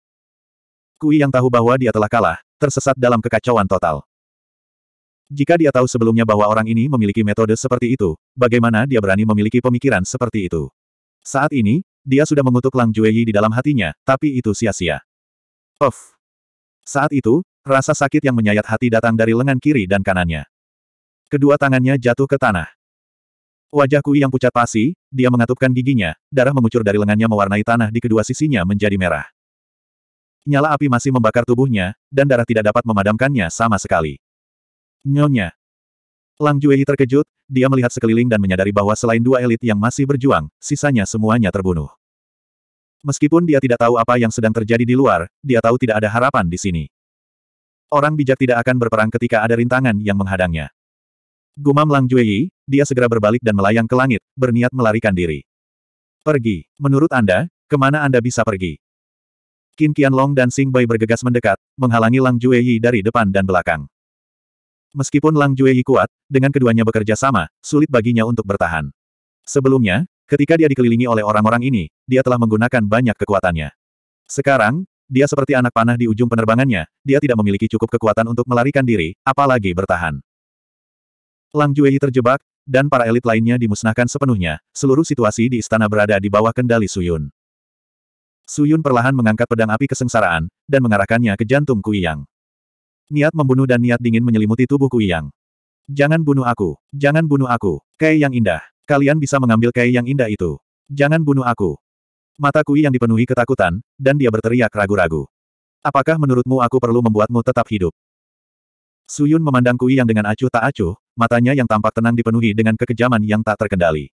Kui yang tahu bahwa dia telah kalah, tersesat dalam kekacauan total. Jika dia tahu sebelumnya bahwa orang ini memiliki metode seperti itu, bagaimana dia berani memiliki pemikiran seperti itu? Saat ini, dia sudah mengutuk Lang Jueyi di dalam hatinya, tapi itu sia-sia. Of. Saat itu, rasa sakit yang menyayat hati datang dari lengan kiri dan kanannya. Kedua tangannya jatuh ke tanah. Wajah Kui yang pucat pasi, dia mengatupkan giginya, darah mengucur dari lengannya mewarnai tanah di kedua sisinya menjadi merah nyala api masih membakar tubuhnya, dan darah tidak dapat memadamkannya sama sekali. Nyonya. Lang Juei terkejut, dia melihat sekeliling dan menyadari bahwa selain dua elit yang masih berjuang, sisanya semuanya terbunuh. Meskipun dia tidak tahu apa yang sedang terjadi di luar, dia tahu tidak ada harapan di sini. Orang bijak tidak akan berperang ketika ada rintangan yang menghadangnya. Gumam Lang Jueyi, dia segera berbalik dan melayang ke langit, berniat melarikan diri. Pergi. Menurut Anda, kemana Anda bisa pergi? Qin Long dan Xing Bai bergegas mendekat, menghalangi Lang Jueyi dari depan dan belakang. Meskipun Lang Jueyi kuat, dengan keduanya bekerja sama, sulit baginya untuk bertahan. Sebelumnya, ketika dia dikelilingi oleh orang-orang ini, dia telah menggunakan banyak kekuatannya. Sekarang, dia seperti anak panah di ujung penerbangannya, dia tidak memiliki cukup kekuatan untuk melarikan diri, apalagi bertahan. Lang Jueyi terjebak, dan para elit lainnya dimusnahkan sepenuhnya, seluruh situasi di istana berada di bawah kendali Suyun. Suyun perlahan mengangkat pedang api kesengsaraan, dan mengarahkannya ke jantung Kuiyang. Niat membunuh dan niat dingin menyelimuti tubuh Kuiyang. Jangan bunuh aku, jangan bunuh aku, Kei yang indah. Kalian bisa mengambil Kei yang indah itu. Jangan bunuh aku. Mata Kui yang dipenuhi ketakutan, dan dia berteriak ragu-ragu. Apakah menurutmu aku perlu membuatmu tetap hidup? Suyun memandang Kui yang dengan acuh tak acuh, matanya yang tampak tenang dipenuhi dengan kekejaman yang tak terkendali.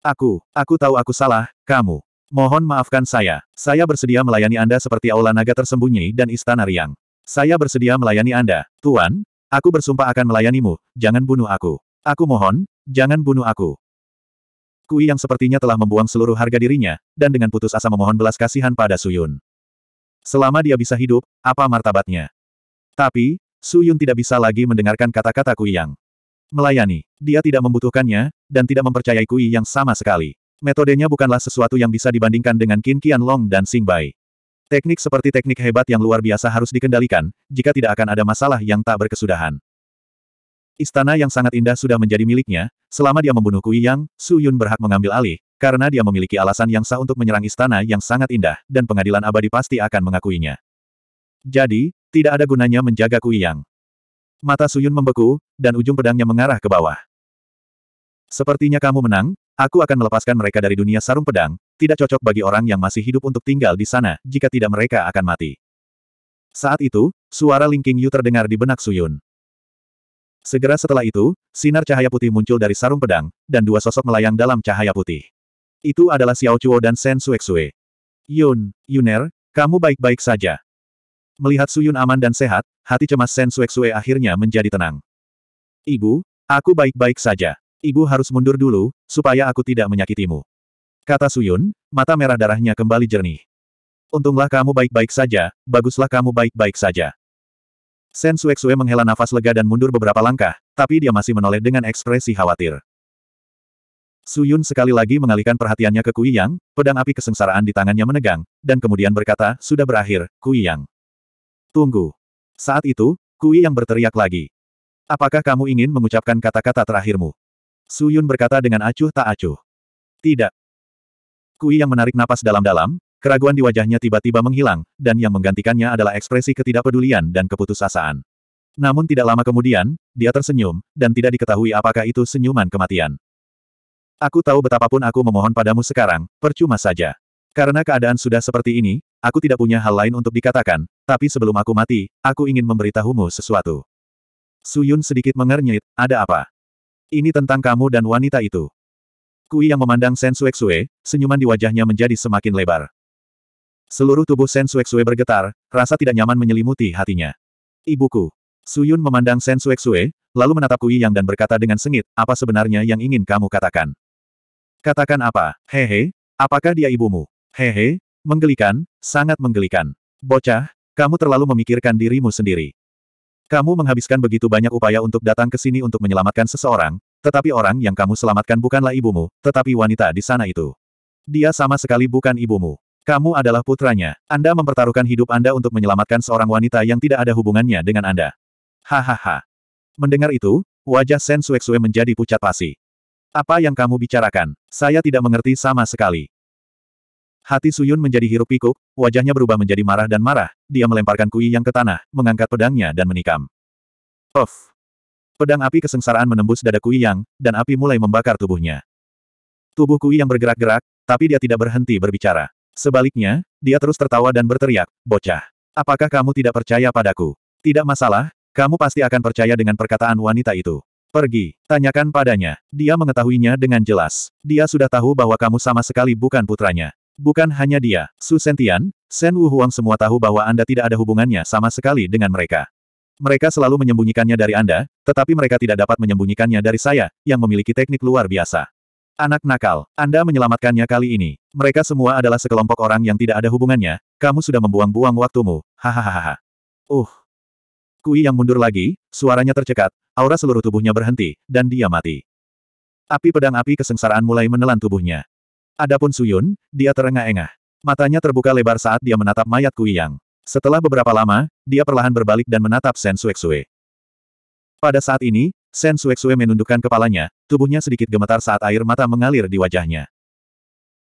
Aku, aku tahu aku salah, kamu. Mohon maafkan saya. Saya bersedia melayani Anda seperti aula naga tersembunyi dan istana riang. Saya bersedia melayani Anda. Tuan, aku bersumpah akan melayanimu, jangan bunuh aku. Aku mohon, jangan bunuh aku. Kui yang sepertinya telah membuang seluruh harga dirinya, dan dengan putus asa memohon belas kasihan pada Suyun. Selama dia bisa hidup, apa martabatnya? Tapi, Suyun tidak bisa lagi mendengarkan kata-kata Kui Yang. Melayani, dia tidak membutuhkannya, dan tidak mempercayai Kui Yang sama sekali. Metodenya bukanlah sesuatu yang bisa dibandingkan dengan Qin Long dan Xing Bai. Teknik seperti teknik hebat yang luar biasa harus dikendalikan, jika tidak akan ada masalah yang tak berkesudahan. Istana yang sangat indah sudah menjadi miliknya, selama dia membunuh Kui Yang, Su Yun berhak mengambil alih, karena dia memiliki alasan yang sah untuk menyerang istana yang sangat indah, dan pengadilan abadi pasti akan mengakuinya. Jadi, tidak ada gunanya menjaga Kui Yang. Mata Yun membeku, dan ujung pedangnya mengarah ke bawah. Sepertinya kamu menang, aku akan melepaskan mereka dari dunia sarung pedang, tidak cocok bagi orang yang masih hidup untuk tinggal di sana, jika tidak mereka akan mati. Saat itu, suara Ling King Yu terdengar di benak Suyun. Segera setelah itu, sinar cahaya putih muncul dari sarung pedang, dan dua sosok melayang dalam cahaya putih. Itu adalah Xiao Chuo dan Shen Suexue. Yun, Yuner, kamu baik-baik saja. Melihat Suyun aman dan sehat, hati cemas Shen Suexue akhirnya menjadi tenang. Ibu, aku baik-baik saja. Ibu harus mundur dulu, supaya aku tidak menyakitimu. Kata Suyun, mata merah darahnya kembali jernih. Untunglah kamu baik-baik saja, baguslah kamu baik-baik saja. Sen Suek Sue menghela nafas lega dan mundur beberapa langkah, tapi dia masih menoleh dengan ekspresi khawatir. Suyun sekali lagi mengalihkan perhatiannya ke Kui Yang, pedang api kesengsaraan di tangannya menegang, dan kemudian berkata, sudah berakhir, Kui Yang. Tunggu. Saat itu, Kui Yang berteriak lagi. Apakah kamu ingin mengucapkan kata-kata terakhirmu? Suyun berkata dengan acuh tak acuh. Tidak. Kui yang menarik napas dalam-dalam, keraguan di wajahnya tiba-tiba menghilang, dan yang menggantikannya adalah ekspresi ketidakpedulian dan keputusasaan. Namun tidak lama kemudian, dia tersenyum, dan tidak diketahui apakah itu senyuman kematian. Aku tahu betapapun aku memohon padamu sekarang, percuma saja. Karena keadaan sudah seperti ini, aku tidak punya hal lain untuk dikatakan, tapi sebelum aku mati, aku ingin memberitahumu sesuatu. Suyun sedikit mengernyit, ada apa? Ini tentang kamu dan wanita itu. Kui yang memandang Sen Xue, senyuman di wajahnya menjadi semakin lebar. Seluruh tubuh Sen Xue bergetar, rasa tidak nyaman menyelimuti hatinya. Ibuku. Suyun memandang Sen Xue, lalu menatap Kui yang dan berkata dengan sengit, apa sebenarnya yang ingin kamu katakan? Katakan apa? Hehe, apakah dia ibumu? Hehe, menggelikan, sangat menggelikan. Bocah, kamu terlalu memikirkan dirimu sendiri. Kamu menghabiskan begitu banyak upaya untuk datang ke sini untuk menyelamatkan seseorang, tetapi orang yang kamu selamatkan bukanlah ibumu, tetapi wanita di sana itu. Dia sama sekali bukan ibumu. Kamu adalah putranya. Anda mempertaruhkan hidup Anda untuk menyelamatkan seorang wanita yang tidak ada hubungannya dengan Anda. Hahaha. Mendengar itu, wajah Sen Suek Sue menjadi pucat pasi. Apa yang kamu bicarakan? Saya tidak mengerti sama sekali. Hati Suyun menjadi hirup pikuk, wajahnya berubah menjadi marah dan marah, dia melemparkan kui yang ke tanah, mengangkat pedangnya dan menikam. Of! Pedang api kesengsaraan menembus dada kui yang, dan api mulai membakar tubuhnya. Tubuh kui yang bergerak-gerak, tapi dia tidak berhenti berbicara. Sebaliknya, dia terus tertawa dan berteriak, bocah. Apakah kamu tidak percaya padaku? Tidak masalah, kamu pasti akan percaya dengan perkataan wanita itu. Pergi, tanyakan padanya. Dia mengetahuinya dengan jelas. Dia sudah tahu bahwa kamu sama sekali bukan putranya. Bukan hanya dia, Su Sentian, Sen Wu Huang semua tahu bahwa Anda tidak ada hubungannya sama sekali dengan mereka. Mereka selalu menyembunyikannya dari Anda, tetapi mereka tidak dapat menyembunyikannya dari saya, yang memiliki teknik luar biasa. Anak nakal, Anda menyelamatkannya kali ini. Mereka semua adalah sekelompok orang yang tidak ada hubungannya, kamu sudah membuang-buang waktumu, hahaha. uh. Kui yang mundur lagi, suaranya tercekat, aura seluruh tubuhnya berhenti, dan dia mati. Api pedang api kesengsaraan mulai menelan tubuhnya. Adapun Suyun, dia terengah-engah. Matanya terbuka lebar saat dia menatap mayat Yang. Setelah beberapa lama, dia perlahan berbalik dan menatap Sen Suexue. Pada saat ini, Sen Suexue menundukkan kepalanya, tubuhnya sedikit gemetar saat air mata mengalir di wajahnya.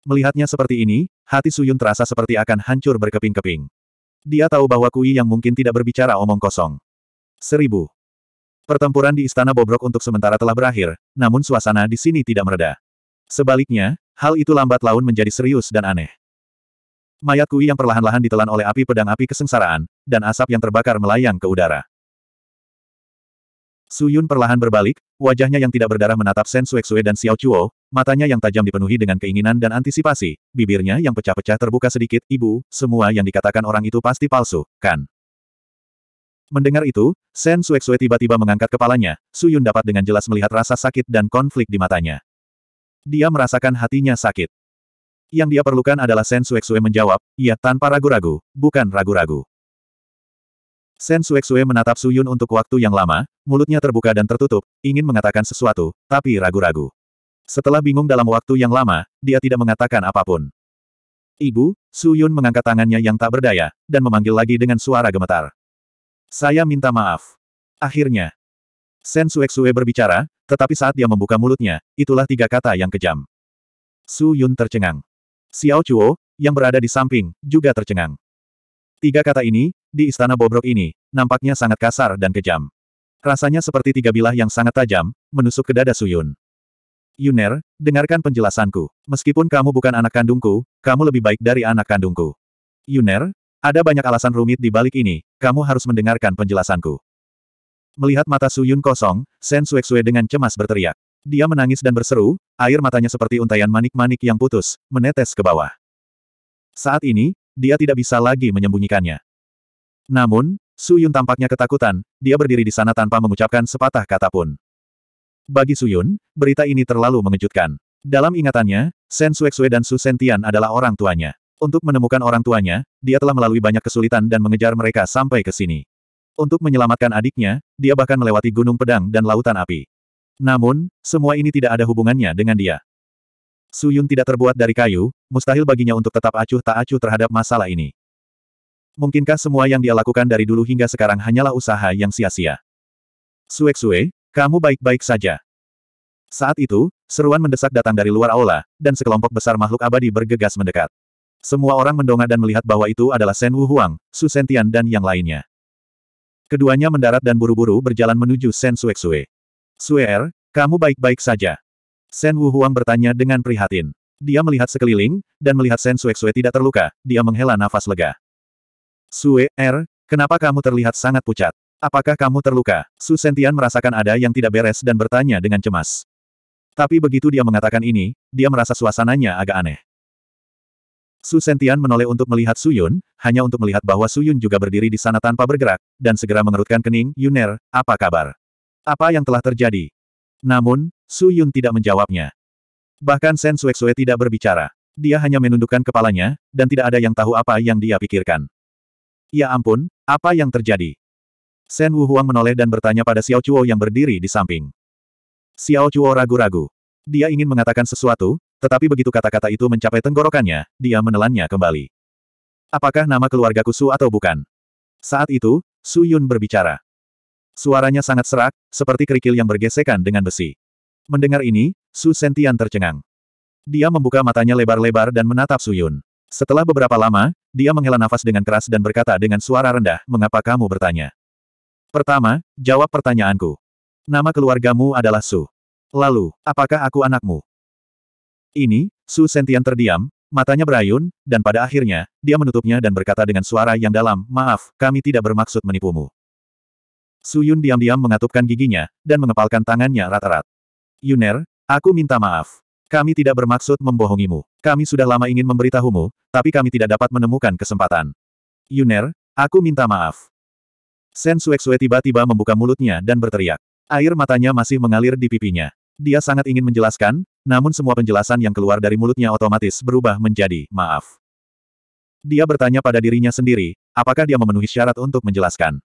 Melihatnya seperti ini, hati Suyun terasa seperti akan hancur berkeping-keping. Dia tahu bahwa Kui yang mungkin tidak berbicara omong kosong. Seribu. Pertempuran di Istana Bobrok untuk sementara telah berakhir, namun suasana di sini tidak mereda. Sebaliknya, Hal itu lambat laun menjadi serius dan aneh. Mayat Kui yang perlahan-lahan ditelan oleh api pedang api kesengsaraan, dan asap yang terbakar melayang ke udara. Su Yun perlahan berbalik, wajahnya yang tidak berdarah menatap Sen Sue dan Xiao Chuo, matanya yang tajam dipenuhi dengan keinginan dan antisipasi, bibirnya yang pecah-pecah terbuka sedikit, ibu, semua yang dikatakan orang itu pasti palsu, kan? Mendengar itu, Sen Sue tiba-tiba mengangkat kepalanya, Su Yun dapat dengan jelas melihat rasa sakit dan konflik di matanya. Dia merasakan hatinya sakit. Yang dia perlukan adalah Sen Suexue menjawab, ya tanpa ragu-ragu, bukan ragu-ragu. Sen Suexue menatap Su Yun untuk waktu yang lama, mulutnya terbuka dan tertutup, ingin mengatakan sesuatu, tapi ragu-ragu. Setelah bingung dalam waktu yang lama, dia tidak mengatakan apapun. Ibu, Su Yun mengangkat tangannya yang tak berdaya, dan memanggil lagi dengan suara gemetar. Saya minta maaf. Akhirnya. Sen Suexue berbicara, tetapi saat dia membuka mulutnya, itulah tiga kata yang kejam. Su Yun tercengang. Xiao Chuo, yang berada di samping, juga tercengang. Tiga kata ini, di istana bobrok ini, nampaknya sangat kasar dan kejam. Rasanya seperti tiga bilah yang sangat tajam, menusuk ke dada Su Yun. Yuner, dengarkan penjelasanku. Meskipun kamu bukan anak kandungku, kamu lebih baik dari anak kandungku. Yuner, ada banyak alasan rumit di balik ini, kamu harus mendengarkan penjelasanku. Melihat mata Su Yun kosong, Sen Suexue dengan cemas berteriak. Dia menangis dan berseru, air matanya seperti untaian manik-manik yang putus, menetes ke bawah. Saat ini, dia tidak bisa lagi menyembunyikannya. Namun, Su Yun tampaknya ketakutan, dia berdiri di sana tanpa mengucapkan sepatah kata pun. Bagi Su Yun, berita ini terlalu mengejutkan. Dalam ingatannya, Sen Suexue dan Su Sentian adalah orang tuanya. Untuk menemukan orang tuanya, dia telah melalui banyak kesulitan dan mengejar mereka sampai ke sini. Untuk menyelamatkan adiknya, dia bahkan melewati gunung pedang dan lautan api. Namun, semua ini tidak ada hubungannya dengan dia. Suyun tidak terbuat dari kayu, mustahil baginya untuk tetap acuh tak acuh terhadap masalah ini. Mungkinkah semua yang dia lakukan dari dulu hingga sekarang hanyalah usaha yang sia-sia? Suek-sue, kamu baik-baik saja. Saat itu, seruan mendesak datang dari luar aula, dan sekelompok besar makhluk abadi bergegas mendekat. Semua orang mendongak dan melihat bahwa itu adalah Sen Wu Huang, Su Sentian dan yang lainnya. Keduanya mendarat dan buru-buru berjalan menuju Sen Suexue. Suer, er, kamu baik-baik saja. Sen Huang bertanya dengan prihatin. Dia melihat sekeliling, dan melihat Sen Suexue tidak terluka, dia menghela nafas lega. Suer, er, kenapa kamu terlihat sangat pucat? Apakah kamu terluka? Su Sentian merasakan ada yang tidak beres dan bertanya dengan cemas. Tapi begitu dia mengatakan ini, dia merasa suasananya agak aneh. Su Sentian menoleh untuk melihat Su Yun, hanya untuk melihat bahwa Su Yun juga berdiri di sana tanpa bergerak, dan segera mengerutkan kening, Yuner, apa kabar? Apa yang telah terjadi? Namun, Su Yun tidak menjawabnya. Bahkan Sen Sue tidak berbicara. Dia hanya menundukkan kepalanya, dan tidak ada yang tahu apa yang dia pikirkan. Ya ampun, apa yang terjadi? Sen Wu Huang menoleh dan bertanya pada Xiao Chuo yang berdiri di samping. Xiao Chuo ragu-ragu. Dia ingin mengatakan sesuatu, tetapi begitu kata-kata itu mencapai tenggorokannya, dia menelannya kembali. Apakah nama keluargaku Su atau bukan? Saat itu, Su Yun berbicara. Suaranya sangat serak, seperti kerikil yang bergesekan dengan besi. Mendengar ini, Su Sentian tercengang. Dia membuka matanya lebar-lebar dan menatap Su Yun. Setelah beberapa lama, dia menghela nafas dengan keras dan berkata dengan suara rendah, mengapa kamu bertanya? Pertama, jawab pertanyaanku. Nama keluargamu adalah Su. Lalu, apakah aku anakmu? Ini, Su Sentian terdiam, matanya berayun, dan pada akhirnya, dia menutupnya dan berkata dengan suara yang dalam, Maaf, kami tidak bermaksud menipumu. Su Yun diam-diam mengatupkan giginya, dan mengepalkan tangannya rata-rat. Yuner, aku minta maaf. Kami tidak bermaksud membohongimu. Kami sudah lama ingin memberitahumu, tapi kami tidak dapat menemukan kesempatan. Yuner, aku minta maaf. Sen Suexue tiba-tiba membuka mulutnya dan berteriak. Air matanya masih mengalir di pipinya. Dia sangat ingin menjelaskan, namun semua penjelasan yang keluar dari mulutnya otomatis berubah menjadi maaf. Dia bertanya pada dirinya sendiri, apakah dia memenuhi syarat untuk menjelaskan.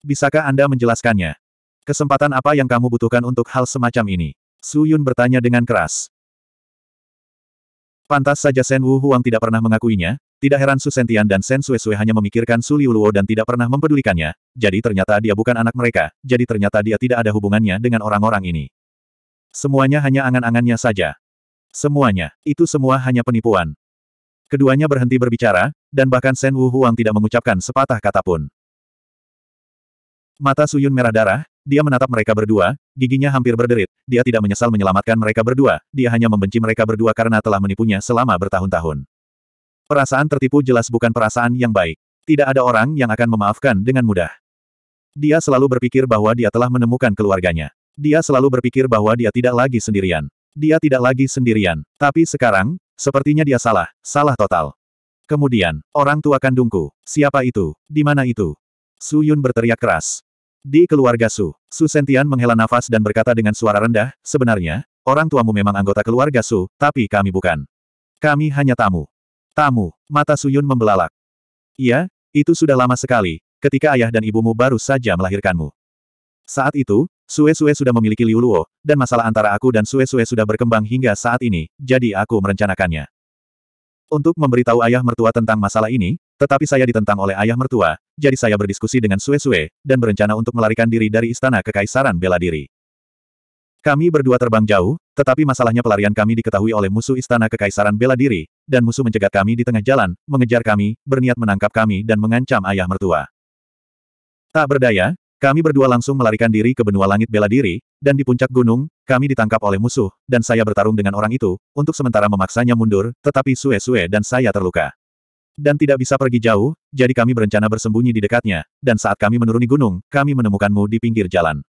Bisakah Anda menjelaskannya? Kesempatan apa yang kamu butuhkan untuk hal semacam ini? Su Yun bertanya dengan keras. Pantas saja Sen Wu Huang tidak pernah mengakuinya, tidak heran Su Sentian dan Sen Sue Sue hanya memikirkan Su Liu Luo dan tidak pernah mempedulikannya, jadi ternyata dia bukan anak mereka, jadi ternyata dia tidak ada hubungannya dengan orang-orang ini. Semuanya hanya angan-angannya saja. Semuanya, itu semua hanya penipuan. Keduanya berhenti berbicara, dan bahkan Sen Wu Huang tidak mengucapkan sepatah kata pun. Mata Suyun merah darah, dia menatap mereka berdua, giginya hampir berderit, dia tidak menyesal menyelamatkan mereka berdua, dia hanya membenci mereka berdua karena telah menipunya selama bertahun-tahun. Perasaan tertipu jelas bukan perasaan yang baik. Tidak ada orang yang akan memaafkan dengan mudah. Dia selalu berpikir bahwa dia telah menemukan keluarganya. Dia selalu berpikir bahwa dia tidak lagi sendirian. Dia tidak lagi sendirian. Tapi sekarang, sepertinya dia salah, salah total. Kemudian, orang tua kandungku, siapa itu, di mana itu? Su Yun berteriak keras. Di keluarga Su, Su Sentian menghela nafas dan berkata dengan suara rendah, sebenarnya, orang tuamu memang anggota keluarga Su, tapi kami bukan. Kami hanya tamu. Tamu, mata Su Yun membelalak. Iya, itu sudah lama sekali, ketika ayah dan ibumu baru saja melahirkanmu. Saat itu, Sue Sue sudah memiliki Liu Luo, dan masalah antara aku dan Sue Sue sudah berkembang hingga saat ini, jadi aku merencanakannya. Untuk memberitahu ayah mertua tentang masalah ini, tetapi saya ditentang oleh ayah mertua, jadi saya berdiskusi dengan Sue Sue, dan berencana untuk melarikan diri dari istana kekaisaran bela diri. Kami berdua terbang jauh, tetapi masalahnya pelarian kami diketahui oleh musuh istana kekaisaran bela diri, dan musuh mencegat kami di tengah jalan, mengejar kami, berniat menangkap kami dan mengancam ayah mertua. Tak berdaya, kami berdua langsung melarikan diri ke benua langit bela diri, dan di puncak gunung, kami ditangkap oleh musuh, dan saya bertarung dengan orang itu, untuk sementara memaksanya mundur, tetapi sue-sue dan saya terluka. Dan tidak bisa pergi jauh, jadi kami berencana bersembunyi di dekatnya, dan saat kami menuruni gunung, kami menemukanmu di pinggir jalan.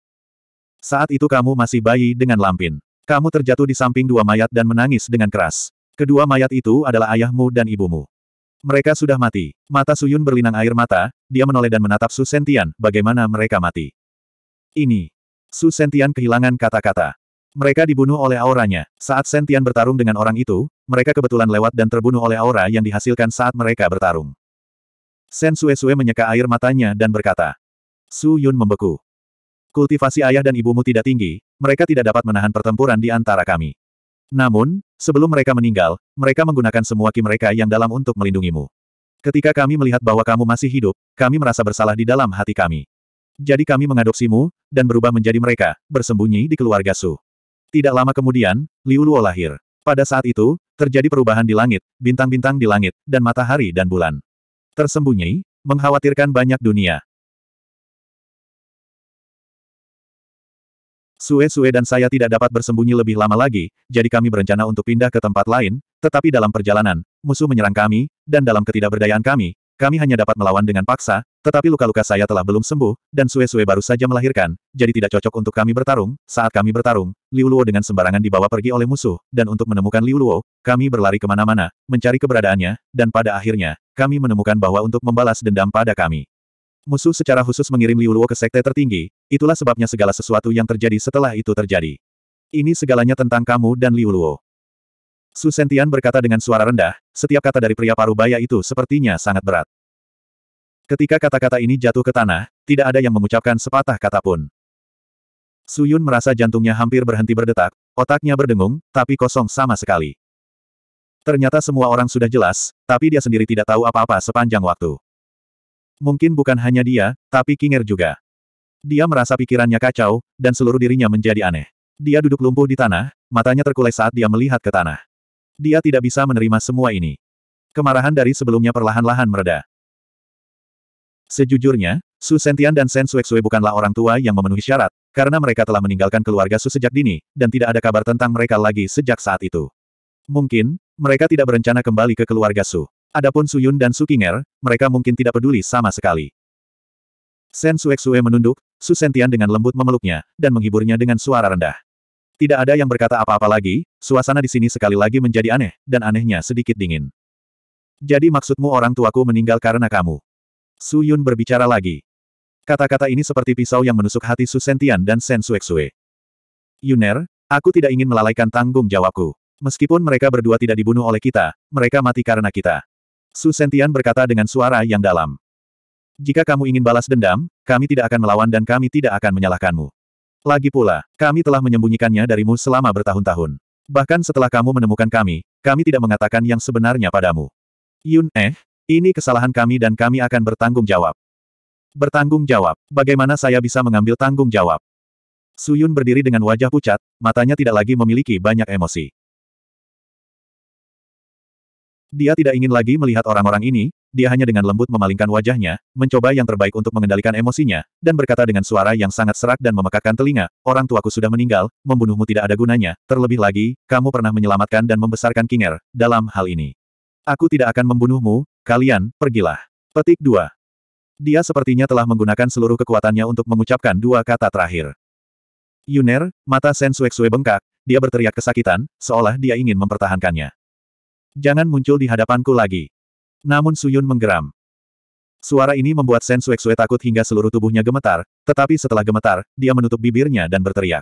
Saat itu kamu masih bayi dengan lampin. Kamu terjatuh di samping dua mayat dan menangis dengan keras. Kedua mayat itu adalah ayahmu dan ibumu. Mereka sudah mati. Mata Suyun berlinang air mata, dia menoleh dan menatap Su Sentian, bagaimana mereka mati. Ini. Su Sentian kehilangan kata-kata. Mereka dibunuh oleh auranya. Saat Sentian bertarung dengan orang itu, mereka kebetulan lewat dan terbunuh oleh aura yang dihasilkan saat mereka bertarung. Sen Sue-Sue menyeka air matanya dan berkata. Su Yun membeku. Kultivasi ayah dan ibumu tidak tinggi, mereka tidak dapat menahan pertempuran di antara kami. Namun, Sebelum mereka meninggal, mereka menggunakan semua ki mereka yang dalam untuk melindungimu. Ketika kami melihat bahwa kamu masih hidup, kami merasa bersalah di dalam hati kami. Jadi kami mengadopsimu, dan berubah menjadi mereka, bersembunyi di keluarga Su. Tidak lama kemudian, Liu Luo lahir. Pada saat itu, terjadi perubahan di langit, bintang-bintang di langit, dan matahari dan bulan. Tersembunyi, mengkhawatirkan banyak dunia. Sue-sue dan saya tidak dapat bersembunyi lebih lama lagi, jadi kami berencana untuk pindah ke tempat lain, tetapi dalam perjalanan, musuh menyerang kami, dan dalam ketidakberdayaan kami, kami hanya dapat melawan dengan paksa, tetapi luka-luka saya telah belum sembuh, dan Sue-sue baru saja melahirkan, jadi tidak cocok untuk kami bertarung. Saat kami bertarung, Liu Luo dengan sembarangan dibawa pergi oleh musuh, dan untuk menemukan Liu Luo, kami berlari kemana-mana, mencari keberadaannya, dan pada akhirnya, kami menemukan bahwa untuk membalas dendam pada kami. Musuh secara khusus mengirim Liu Luo ke sekte tertinggi, itulah sebabnya segala sesuatu yang terjadi setelah itu terjadi. Ini segalanya tentang kamu dan Liu Luo. Su Sentian berkata dengan suara rendah, setiap kata dari pria Baya itu sepertinya sangat berat. Ketika kata-kata ini jatuh ke tanah, tidak ada yang mengucapkan sepatah kata pun. Su Yun merasa jantungnya hampir berhenti berdetak, otaknya berdengung, tapi kosong sama sekali. Ternyata semua orang sudah jelas, tapi dia sendiri tidak tahu apa-apa sepanjang waktu. Mungkin bukan hanya dia, tapi Kinger juga. Dia merasa pikirannya kacau, dan seluruh dirinya menjadi aneh. Dia duduk lumpuh di tanah, matanya terkulai saat dia melihat ke tanah. Dia tidak bisa menerima semua ini. Kemarahan dari sebelumnya perlahan-lahan mereda. Sejujurnya, Su Sentian dan Sen Suexue bukanlah orang tua yang memenuhi syarat, karena mereka telah meninggalkan keluarga Su sejak dini, dan tidak ada kabar tentang mereka lagi sejak saat itu. Mungkin, mereka tidak berencana kembali ke keluarga Su. Adapun Suyun dan Sukinger, mereka mungkin tidak peduli sama sekali. Sen Suexue menunduk, Su Sentian dengan lembut memeluknya, dan menghiburnya dengan suara rendah. Tidak ada yang berkata apa-apa lagi, suasana di sini sekali lagi menjadi aneh, dan anehnya sedikit dingin. Jadi maksudmu orang tuaku meninggal karena kamu? Su Yun berbicara lagi. Kata-kata ini seperti pisau yang menusuk hati Su Sentian dan Sen Suexue. Yuner, aku tidak ingin melalaikan tanggung jawabku. Meskipun mereka berdua tidak dibunuh oleh kita, mereka mati karena kita. Su Sentian berkata dengan suara yang dalam. Jika kamu ingin balas dendam, kami tidak akan melawan dan kami tidak akan menyalahkanmu. Lagi pula, kami telah menyembunyikannya darimu selama bertahun-tahun. Bahkan setelah kamu menemukan kami, kami tidak mengatakan yang sebenarnya padamu. Yun eh, ini kesalahan kami dan kami akan bertanggung jawab. Bertanggung jawab, bagaimana saya bisa mengambil tanggung jawab? Suyun berdiri dengan wajah pucat, matanya tidak lagi memiliki banyak emosi. Dia tidak ingin lagi melihat orang-orang ini, dia hanya dengan lembut memalingkan wajahnya, mencoba yang terbaik untuk mengendalikan emosinya, dan berkata dengan suara yang sangat serak dan memekakkan telinga, orang tuaku sudah meninggal, membunuhmu tidak ada gunanya, terlebih lagi, kamu pernah menyelamatkan dan membesarkan Kinger, dalam hal ini. Aku tidak akan membunuhmu, kalian, pergilah. Petik 2. Dia sepertinya telah menggunakan seluruh kekuatannya untuk mengucapkan dua kata terakhir. Yuner, mata Sen Sueksue bengkak, dia berteriak kesakitan, seolah dia ingin mempertahankannya. Jangan muncul di hadapanku lagi. Namun Suyun menggeram. Suara ini membuat Sen Suexue takut hingga seluruh tubuhnya gemetar, tetapi setelah gemetar, dia menutup bibirnya dan berteriak.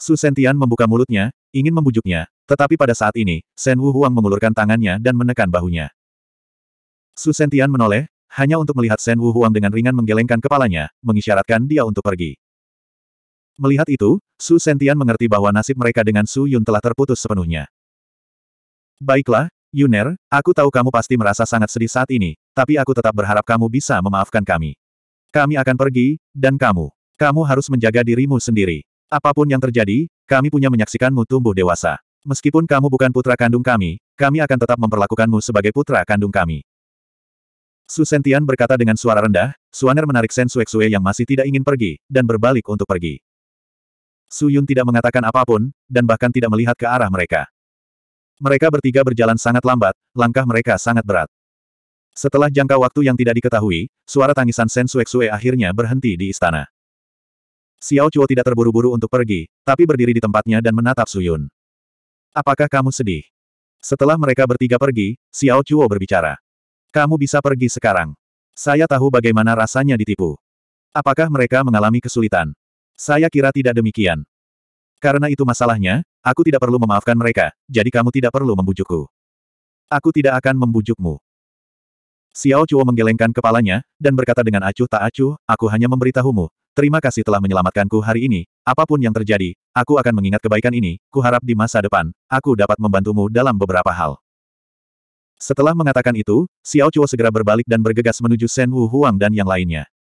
Su Sentian membuka mulutnya, ingin membujuknya, tetapi pada saat ini, Sen Wu Huang mengulurkan tangannya dan menekan bahunya. Su Sentian menoleh, hanya untuk melihat Sen Wu Huang dengan ringan menggelengkan kepalanya, mengisyaratkan dia untuk pergi. Melihat itu, Su Sentian mengerti bahwa nasib mereka dengan Su Yun telah terputus sepenuhnya. Baiklah, Yuner, aku tahu kamu pasti merasa sangat sedih saat ini, tapi aku tetap berharap kamu bisa memaafkan kami. Kami akan pergi, dan kamu. Kamu harus menjaga dirimu sendiri. Apapun yang terjadi, kami punya menyaksikanmu tumbuh dewasa. Meskipun kamu bukan putra kandung kami, kami akan tetap memperlakukanmu sebagai putra kandung kami. Su Sentian berkata dengan suara rendah, Suaner menarik Sen Suexue yang masih tidak ingin pergi, dan berbalik untuk pergi. Su Yun tidak mengatakan apapun, dan bahkan tidak melihat ke arah mereka. Mereka bertiga berjalan sangat lambat, langkah mereka sangat berat. Setelah jangka waktu yang tidak diketahui, suara tangisan Sen Sue akhirnya berhenti di istana. Xiao Chuo tidak terburu-buru untuk pergi, tapi berdiri di tempatnya dan menatap Suyun. Apakah kamu sedih? Setelah mereka bertiga pergi, Xiao Chuo berbicara. Kamu bisa pergi sekarang. Saya tahu bagaimana rasanya ditipu. Apakah mereka mengalami kesulitan? Saya kira tidak demikian. Karena itu masalahnya, aku tidak perlu memaafkan mereka, jadi kamu tidak perlu membujukku. Aku tidak akan membujukmu. Xiao Chuo menggelengkan kepalanya, dan berkata dengan acuh tak acuh, aku hanya memberitahumu, terima kasih telah menyelamatkanku hari ini, apapun yang terjadi, aku akan mengingat kebaikan ini, kuharap di masa depan, aku dapat membantumu dalam beberapa hal. Setelah mengatakan itu, Xiao Chuo segera berbalik dan bergegas menuju Shen Wu Huang dan yang lainnya.